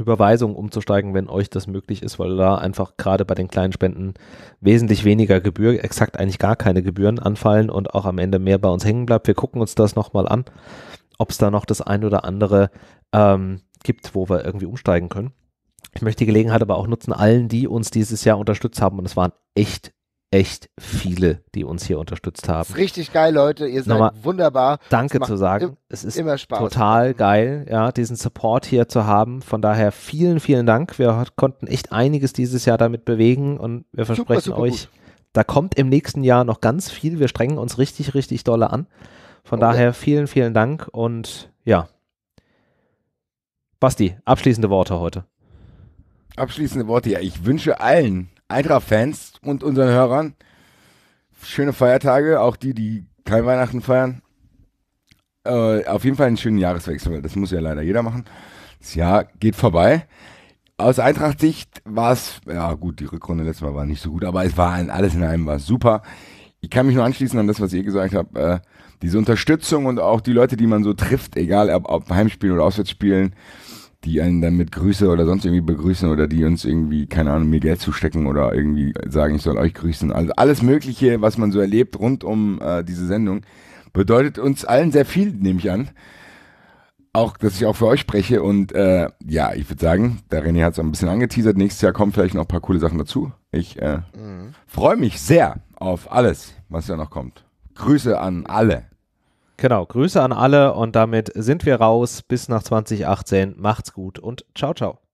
Überweisung umzusteigen, wenn euch das möglich ist, weil da einfach gerade bei den kleinen Spenden wesentlich weniger Gebühr, exakt eigentlich gar keine Gebühren anfallen und auch am Ende mehr bei uns hängen bleibt. Wir gucken uns das nochmal an, ob es da noch das ein oder andere ähm, gibt, wo wir irgendwie umsteigen können. Ich möchte die Gelegenheit aber auch nutzen, allen, die uns dieses Jahr unterstützt haben, und es waren echt echt viele, die uns hier unterstützt haben. richtig geil, Leute. Ihr seid Nochmal wunderbar. Danke zu sagen. es ist immer Spaß. total geil, ja, diesen Support hier zu haben. Von daher vielen, vielen Dank. Wir konnten echt einiges dieses Jahr damit bewegen und wir versprechen super, super euch, gut. da kommt im nächsten Jahr noch ganz viel. Wir strengen uns richtig, richtig dolle an. Von okay. Oh, daher vielen, vielen Dank und ja. Basti, abschließende Worte heute. Abschließende Worte, ja, ich wünsche allen Eintracht-Fans und unseren Hörern schöne Feiertage, auch die, die kein Weihnachten feiern. Äh, auf jeden Fall einen schönen Jahreswechsel, weil das muss ja leider jeder machen. Das Jahr geht vorbei. Aus Eintracht-Sicht war es, ja gut, die Rückrunde letztes Mal war nicht so gut, aber es war ein, alles in einem war super. Ich kann mich nur anschließen an das, was ihr gesagt habt. Äh, diese Unterstützung und auch die Leute, die man so trifft, egal ob, ob Heimspielen oder Auswärtsspielen, die einen dann mit Grüße oder sonst irgendwie begrüßen oder die uns irgendwie, keine Ahnung, mir Geld zustecken oder irgendwie sagen, ich soll euch grüßen. Also alles Mögliche, was man so erlebt rund um äh, diese Sendung, bedeutet uns allen sehr viel, nehme ich an. Auch, dass ich auch für euch spreche und äh, ja, ich würde sagen, der René hat es ein bisschen angeteasert. Nächstes Jahr kommen vielleicht noch ein paar coole Sachen dazu. Ich äh, mhm. freue mich sehr auf alles, was da noch kommt. Grüße an alle. Genau, Grüße an alle und damit sind wir raus. Bis nach 2018. Macht's gut und ciao, ciao.